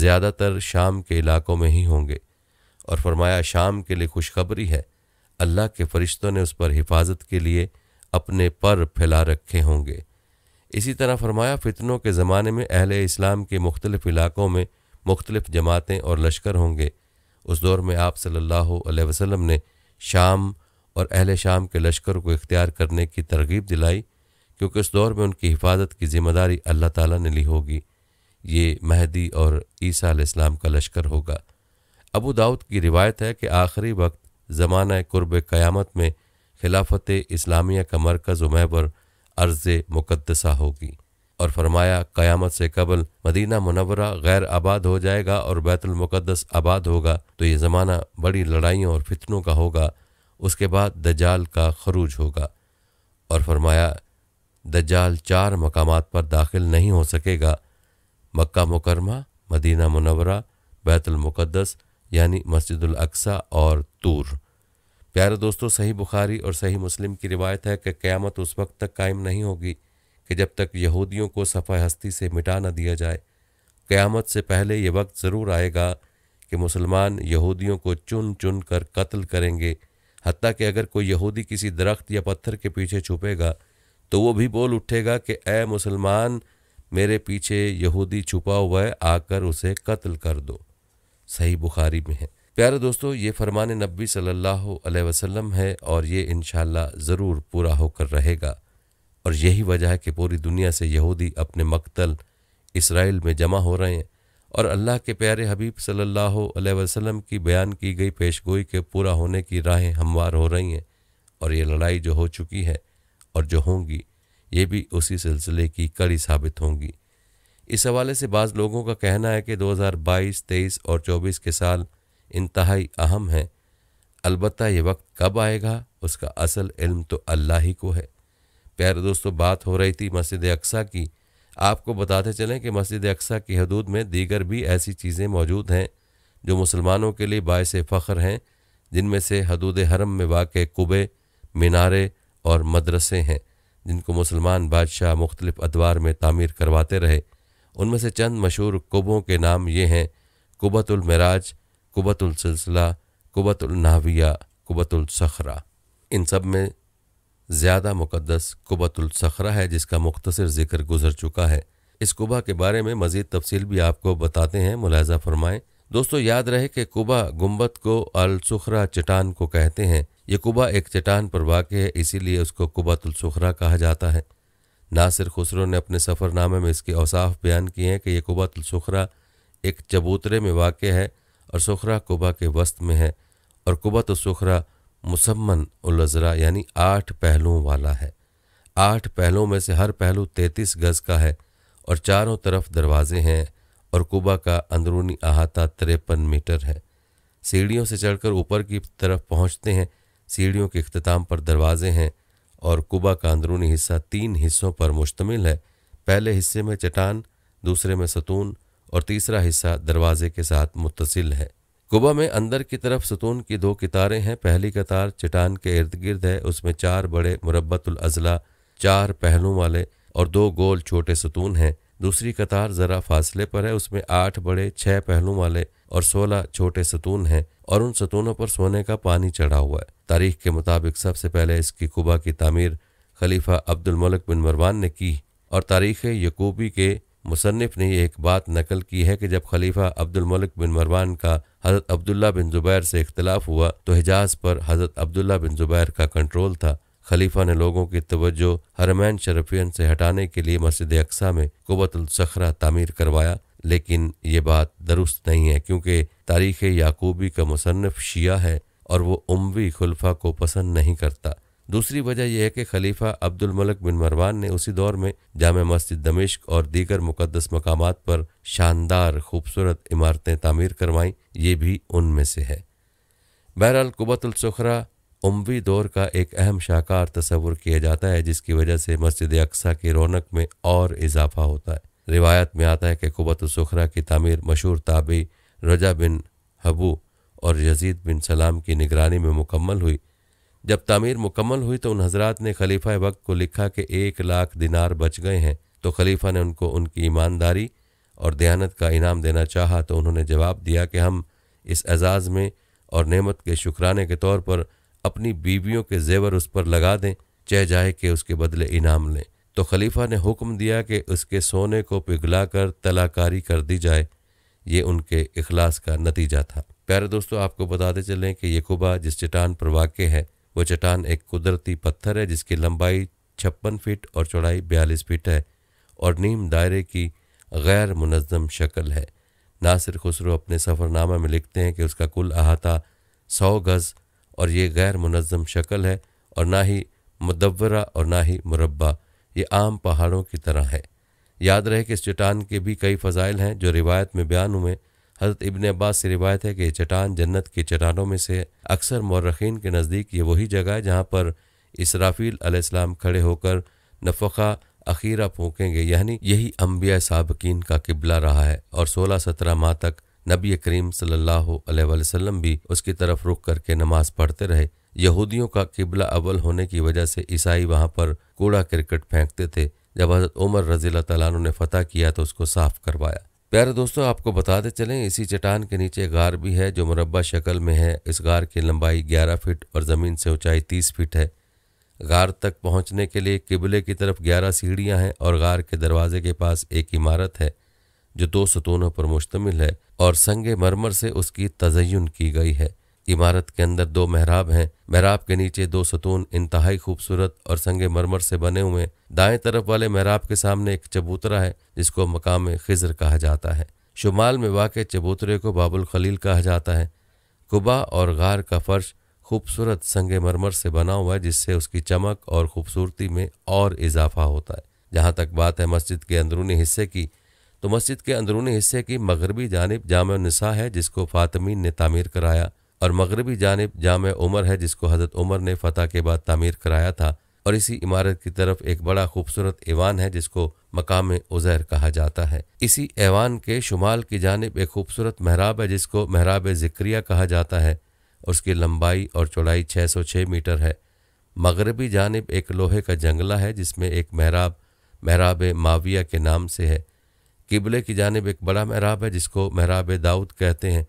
[SPEAKER 1] ज़्यादातर शाम के इलाकों में ही होंगे और फरमाया शाम के लिए खुशखबरी है अल्लाह के फरिश्तों ने उस पर हिफाजत के लिए अपने पर फैला रखे होंगे इसी तरह फरमाया फितनों के ज़माने में अहल इस्लाम के मुख्तलिफ़ इलाक़ों में मुख्तलिफ़ जमातें और लश्कर होंगे उस दौर में आप सल्लल्लाहु अलैहि वसल्लम ने शाम और अहल शाम के लश्कर को इख्तियार करने की तरगीब दिलाई क्योंकि उस दौर में उनकी हिफाजत की ज़िम्मेदारी अल्लाह ताला ने ली होगी ये महदी और ईसा इस्लाम का लश्कर होगा अबू दाऊद की रिवायत है कि आखिरी वक्त ज़माना कुर्ब क़यामत में खिलाफत इस्लामिया का मरकज़ उमैबर अर्ज़ मुकदसा होगी और फरमाया क़यामत से कबल मदीना मुनवरा गैर आबाद हो जाएगा और बैतुलमक़दस आबाद होगा तो ये ज़माना बड़ी लड़ाइयों और फितनों का होगा उसके बाद दजाल का खरूज होगा और फरमाया दजाल चार मकाम पर दाखिल नहीं हो सकेगा मक्का मुकरमा मदीना मुनवरा बैतुलमक़दस यानी मस्जिद अक्सा और तूर प्यारे दोस्तों सही बुखारी और सही मुस्लिम की रिवायत है कि क़्यामत उस वक्त तक कायम नहीं होगी कि जब तक यहूदियों को सफ़ा हस्ती से मिटा न दिया जाए क़्यामत से पहले ये वक्त ज़रूर आएगा कि मुसलमान यहूदियों को चुन चुन कर कत्ल करेंगे हती कि अगर कोई यहूदी किसी दरख्त या पत्थर के पीछे छुपेगा तो वो भी बोल उठेगा कि ए मुसलमान मेरे पीछे यहूदी छुपा हुआ है आकर उसे कत्ल कर दो सही बुखारी में है प्यारे दोस्तों ये फरमान नबी सल्लल्लाहु अलैहि वसल्लम है और ये इन ज़रूर पूरा होकर रहेगा और यही वजह है कि पूरी दुनिया से यहूदी अपने मकतल इसराइल में जमा हो रहे हैं और अल्लाह के प्यारे हबीब सल्लल्लाहु अलैहि वसल्लम की बयान की गई पेशगोई के पूरा होने की राहें हमवार हो रही हैं और ये लड़ाई जो हो चुकी है और जो होंगी ये भी उसी सिलसिले की कड़ी साबित होंगी इस हवाले से बाज़ लोगों का कहना है कि 2022, 23 और 24 के साल इंतहाई अहम है अलबत् ये वक्त कब आएगा उसका असल इल्म तो अल्लाह ही को है प्यारे दोस्तों बात हो रही थी मस्जिद अक्सा की आपको बताते चलें कि मस्जिद अक्सा की हदूद में दीगर भी ऐसी चीज़ें मौजूद हैं जो मुसलमानों के लिए बायस फ़ख्र हैं जिनमें से हदूद हरम में वाक़ कुबे मीनारे और मदरसे हैं जिनको मुसलमान बादशाह मुख्तलिफ अदवार में तामीर करवाते रहे उनमें से चंद मशहूर कुबों के नाम ये हैं कुबतुलमराज कुबतुलसिलसिला कुबतुलनाविया कुबतुलसखरा इन सब में ज़्यादा मुकदस कुबतुलसखरा है जिसका मुख्तर जिक्र गुजर चुका है इस कुबा के बारे में मज़ीद तफसील भी आपको बताते हैं मुलाजा फरमाएं दोस्तों याद रहे कि कुबा गुम्बत को अलसुखरा चटान को कहते हैं ये कुबा एक चटान पर वाक़ है इसीलिए उसको कुबतुलसुखरा कहा जाता है नासिर खुसरो ने अपने सफ़रनामे में इसके औसाफ बयान किए हैं कि यह कुबतुलसुखरा एक चबूतरे में वाक़ है और सुखरा कुबा के वस्त में है और कुबा तो सुखरा मुसम्मन उलजरा यानी आठ पहलुओं वाला है आठ पहलुओं में से हर पहलू तैंतीस गज का है और चारों तरफ दरवाजे हैं और कुबा का अंदरूनी अहाता तिरपन मीटर है सीढ़ियों से चढ़कर ऊपर की तरफ पहुंचते हैं सीढ़ियों के अख्ताम पर दरवाजे हैं और कुबा का अंदरूनी हिस्सा तीन हिस्सों पर मुश्तमिल है पहले हिस्से में चटान दूसरे में सतून और तीसरा हिस्सा दरवाजे के साथ मुतसिल है कुबा में अंदर की तरफ सतून की दो कितारें हैं पहली कतार चटान के इर्द गिर्द है उसमें चार बड़े मुरबतुल अजला चार पहलू वाले और दो गोल छोटे सतून हैं दूसरी कतार ज़रा फासले पर है उसमें आठ बड़े छः पहलू वाले और सोलह छोटे सतून हैं और उन सतूनों पर सोने का पानी चढ़ा हुआ है तारीख के मुताबिक सबसे पहले इसकी कुबा की तमीर खलीफा अब्दुल मलक बिन मरवान ने की और तारीख यकूबी के मुसनफ़ ने एक बात नकल की है कि जब खलीफा अब्दुलमलिक बिन मरवान का हज़रत अब्दुल्ला बिन ज़ुबैर से इख्तलाफ हुआ तो हिजाज पर हज़रत अब्दुल्ला बिन ज़ुबैर का कंट्रोल था खलीफा ने लोगों की तवज्जो हरमैन शरफियन से हटाने के लिए मस्जिद अक्सा में कुबतुलसखरा तमीर करवाया लेकिन ये बात दुरुस्त नहीं है क्योंकि तारीख़ याकूबी का मुसनफ़ शिया है और वो उमवी खलफा को पसंद नहीं करता दूसरी वजह यह है कि खलीफा अब्दुल मलक बिन मरवान ने उसी दौर में जाम मस्जिद दमिश्क और दीगर मुकदस मकाम पर शानदार खूबसूरत इमारतें तामीर करवाईं ये भी उनमें से है बहरहाल कुबतुलसखरा उमवी दौर का एक अहम शाहकार तस्वुर किया जाता है जिसकी वजह से मस्जिद अक्सा की रौनक में और इजाफा होता है रिवायत में आता है कि कुबतुलसखरा की तमीर मशहूर ताबी रजा बिन हबू और यजीद बिन सलाम की निगरानी में मुकम्मल हुई जब तामीर मुकम्मल हुई तो उन हजरात ने खलीफा वक्त को लिखा कि एक लाख दिनार बच गए हैं तो खलीफा ने उनको उनकी ईमानदारी और दयानत का इनाम देना चाहा तो उन्होंने जवाब दिया कि हम इस एजाज़ में और नेमत के शुक्राने के तौर पर अपनी बीवियों के जेवर उस पर लगा दें चह जाए कि उसके बदले इनाम लें तो खलीफा ने हुक्म दिया कि उसके सोने को पिघला कर तलाकारी कर दी जाए ये उनके अखलास का नतीजा था प्यारे दोस्तों आपको बताते चलें कि ये जिस चट्टान पर वाक़ है वो चट्टान एक कुदरती पत्थर है जिसकी लंबाई छप्पन फीट और चौड़ाई बयालीस फीट है और नीम दायरे की गैर मुनज़म शक्ल है नासिर खुसरो अपने सफ़रनामा में लिखते हैं कि उसका कुल अहाता सौ गज़ और ये गैर मुनज़म शक्ल है और ना ही मुदवरा और ना ही मुरबा ये आम पहाड़ों की तरह है याद रहे कि इस चट्टान के भी कई फ़जाइल हैं जो रिवायत में बयान हुए हज़रत इबन अब्बास से रिवायत है कि चट्टान जन्नत की चट्टानों में से अक्सर मौरखीन के नज़दीक ये वही जगह है जहाँ पर इसराफील आलाम खड़े होकर नफ़ा अखीरा फूकेंगे यानी यही अम्बिया सबकिन का किबला रहा है और सोलह सत्रह माह तक नबी करीम सल्लल्लाहु अलैहि वसल्लम भी उसकी तरफ रुख करके नमाज पढ़ते रहे यहूदियों का किबला अव्वल होने की वजह से ईसाई वहाँ पर कूड़ा क्रिकेट फेंकते थे जब हज़रत उमर रजील तला ने फतह किया तो उसको साफ करवाया प्यारे दोस्तों आपको बताते चलें इसी चट्टान के नीचे गार भी है जो मुरबा शक्ल में है इस गार की लंबाई 11 फीट और ज़मीन से ऊंचाई 30 फीट है गार तक पहुंचने के लिए किबले की तरफ 11 सीढ़ियां हैं और गार के दरवाजे के पास एक इमारत है जो दो सतूनों पर मुश्तमिल है और संग मरमर से उसकी तजयन की गई है इमारत के अंदर दो महराब हैं महराब के नीचे दो सतून इंतहाई खूबसूरत और संग मरमर से बने हुए दाएं तरफ वाले महराब के सामने एक चबूतरा है जिसको मकाम खजर कहा जाता है शुमाल में वाक़ चबूतरे को बाबुल खलील कहा जाता है कुबा और गार का फर्श खूबसूरत संग मरमर से बना हुआ है जिससे उसकी चमक और खूबसूरती में और इजाफा होता है जहाँ तक बात है मस्जिद के अंदरूनी हिस्से की तो मस्जिद के अंदरूनी हिस्से की मगरबी जानब जाम नसा है जिसको फातमीन ने तामीर कराया और मगरबी जानब जाम उमर है जिसको हज़रत उमर ने फ़तह के बाद तामीर कराया था और इसी इमारत की तरफ एक बड़ा खूबसूरत ऐवान है जिसको मकाम उजैर कहा जाता है इसी ऐवान के शुमाल की जानब एक खूबसूरत महराब है जिसको महराब जिक्रिया कहा जाता है उसकी लंबाई और चौड़ाई 606 मीटर है मगरबी जानब एक लोहे का जंगला है जिसमें एक महराब महराब माविया के नाम से है किबले की जानब एक बड़ा महराब है जिसको महराब दाऊद कहते हैं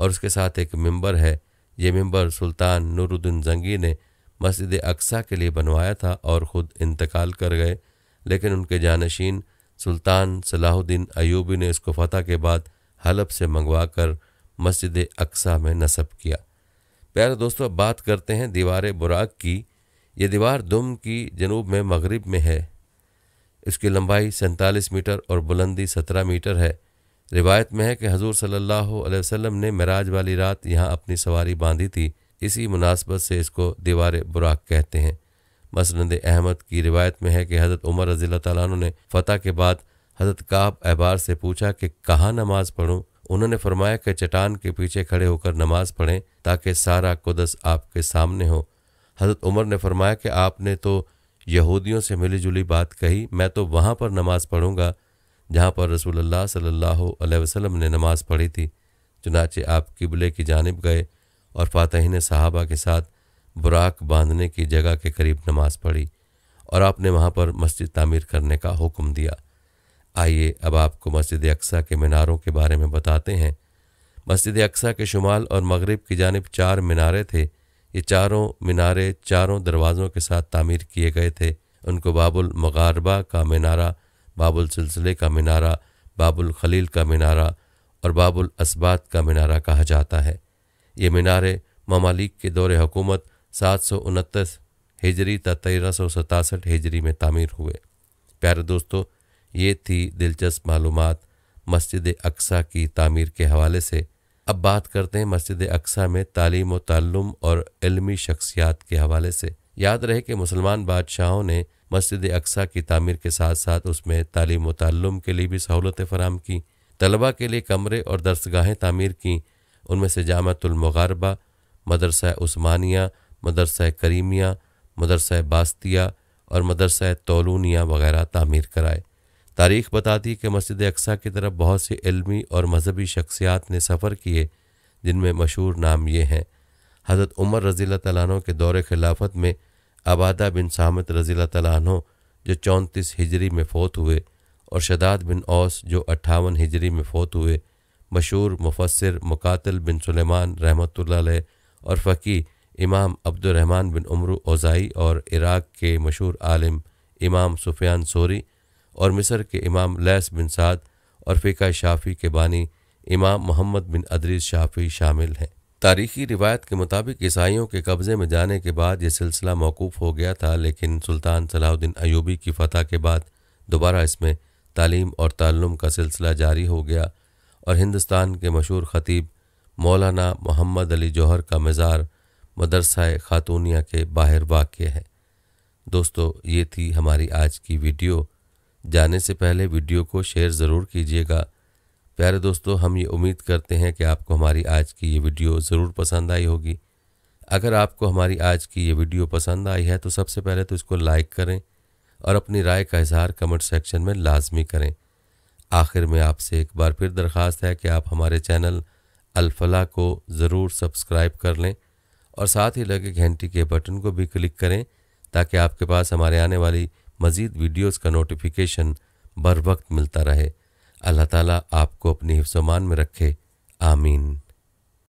[SPEAKER 1] और उसके साथ एक मंबर है ये मंबर सुल्तान नूरुद्दीन जंगी ने मस्जिद अक्सा के लिए बनवाया था और ख़ुद इंतकाल कर गए लेकिन उनके जानशीन सुल्तान सलाहुद्दीन अयूबी ने इसको फतह के बाद हलब से मंगवा कर मस्जिद अक्सा में नस्ब किया प्यारे दोस्तों अब बात करते हैं दीवार बुराक की ये दीवार दुम की जनूब में मगरिब में है इसकी लंबाई सैंतालीस मीटर और बुलंदी सत्रह मीटर है रिवायत में है कि हजूर सल्लल्लाहु अलैहि वसल्लम ने मराज वाली रात यहाँ अपनी सवारी बांधी थी इसी मुनासबत से इसको दीवार बुराक कहते हैं मसनद अहमद की रिवायत में है कि हज़रत उमर रजील तु ने फ़तह के बाद हज़रत काब अहबार से पूछा कि कहाँ नमाज़ पढ़ूँ उन्होंने फरमाया कि चटान के पीछे खड़े होकर नमाज़ पढ़ें ताकि सारा कुदस आपके सामने हो हज़रत उमर ने फरमाया कि आपने तो यहूदियों से मिली जुली बात कही मैं तो वहाँ पर नमाज़ पढ़ूँगा जहाँ पर रसूल सल्ला अलैहि ने नमाज़ पढ़ी थी चुनाचे आप किबले की जानब गए और फातह ने साहबा के साथ बुराक बांधने की जगह के करीब नमाज पढ़ी और आपने वहाँ पर मस्जिद तामीर करने का हुक्म दिया आइए अब आपको मस्जिद अक्सा के मीनारों के बारे में बताते हैं मस्जिद अक्सा के शुमाल और मगरब की जानब चार मीनारे थे ये चारों मीनारे चारों दरवाज़ों के साथ तामीर किए गए थे उनको बाबुल मगारबा का मीनारा बाबुल सिलसिले का मीनारा बाबुल खलील का मीनारा और बाबुल असबात का मीनारा कहा जाता है ये मीनारे ममालिक के दौर हुकूमत सात सौ उनतीस हिजरी तथा तेरह सौ सतासठ हिजरी में तामीर हुए प्यारे दोस्तों ये थी दिलचस्प मालूम मस्जिद अक्सा की तामीर के हवाले से अब बात करते हैं मस्जिद अक्सा में तालीम तल्लम और इलमी शख्सियात के हवाले से याद रहे कि मुसलमान बादशाहों ने मस्जिद अक्सा की तामीर के साथ साथ उसमें तालीम तल्लम के लिए भी सहूलतें फराम की तलबा के लिए कमरे और दरसगाहें तामीर की उनमें से जामतुलमगारबा मदरसा उस्मानिया मदरसा करीमिया मदरसा बास्तिया और मदरसा तोलूनिया वगैरह तामीर कराए तारीख बताती कि मस्जिद अक्सा की तरफ बहुत से इलमी और मजहबी शख्सियात ने सफ़र किए जिनमें मशहूर नाम ये हैं हज़रत उमर रज़ी तैन के दौर खिलाफत में आबादा बिन सामत रज़ी तैनों जो चौंतीस हिजरी में फ़ोत हुए और शदाद बिन औस जो अट्ठावन हिजरी में फ़ोत हुए मशहूर मुफसर मुकातल बिन सलेमान रहमत और फ़की इमाम अब्दुलरहमान बिन उमरू ओज़ाई और इराक़ के मशहूर आलिम इमाम सुफियान सोरी और मिस्र के इमाम लैस बिन साद और फ़िका शाफ़ी के बानी इमाम मोहम्मद बिन अदरीस शाफ़ी शामिल हैं तारीखी रिवायत के मुताबिक ईसाइयों के कब्ज़े में जाने के बाद यह सिलसिला मौकूफ़ हो गया था लेकिन सुल्तान सलाहुद्दीन अयूबी की फ़तह के बाद दोबारा इसमें तालीम और तल्लुम का सिलसिला जारी हो गया और हिंदुस्तान के मशहूर ख़तीब मौलाना मोहम्मद अली जौहर का मज़ार मदरसा ख़ातूनिया के बाहर वाक़ है दोस्तों ये थी हमारी आज की वीडियो जाने से पहले वीडियो को शेयर ज़रूर कीजिएगा प्यारे दोस्तों हम ये उम्मीद करते हैं कि आपको हमारी आज की ये वीडियो ज़रूर पसंद आई होगी अगर आपको हमारी आज की ये वीडियो पसंद आई है तो सबसे पहले तो इसको लाइक करें और अपनी राय का इजहार कमेंट सेक्शन में लाजमी करें आखिर में आपसे एक बार फिर दरख्वास्त है कि आप हमारे चैनल अलफला को ज़रूर सब्सक्राइब कर लें और साथ ही लगे घंटी के बटन को भी क्लिक करें ताकि आपके पास हमारे आने वाली मज़ीद वीडियोस का नोटिफिकेशन बर वक्त मिलता रहे अल्लाह ताला आपको अपनी हिफ्समान में रखे आमीन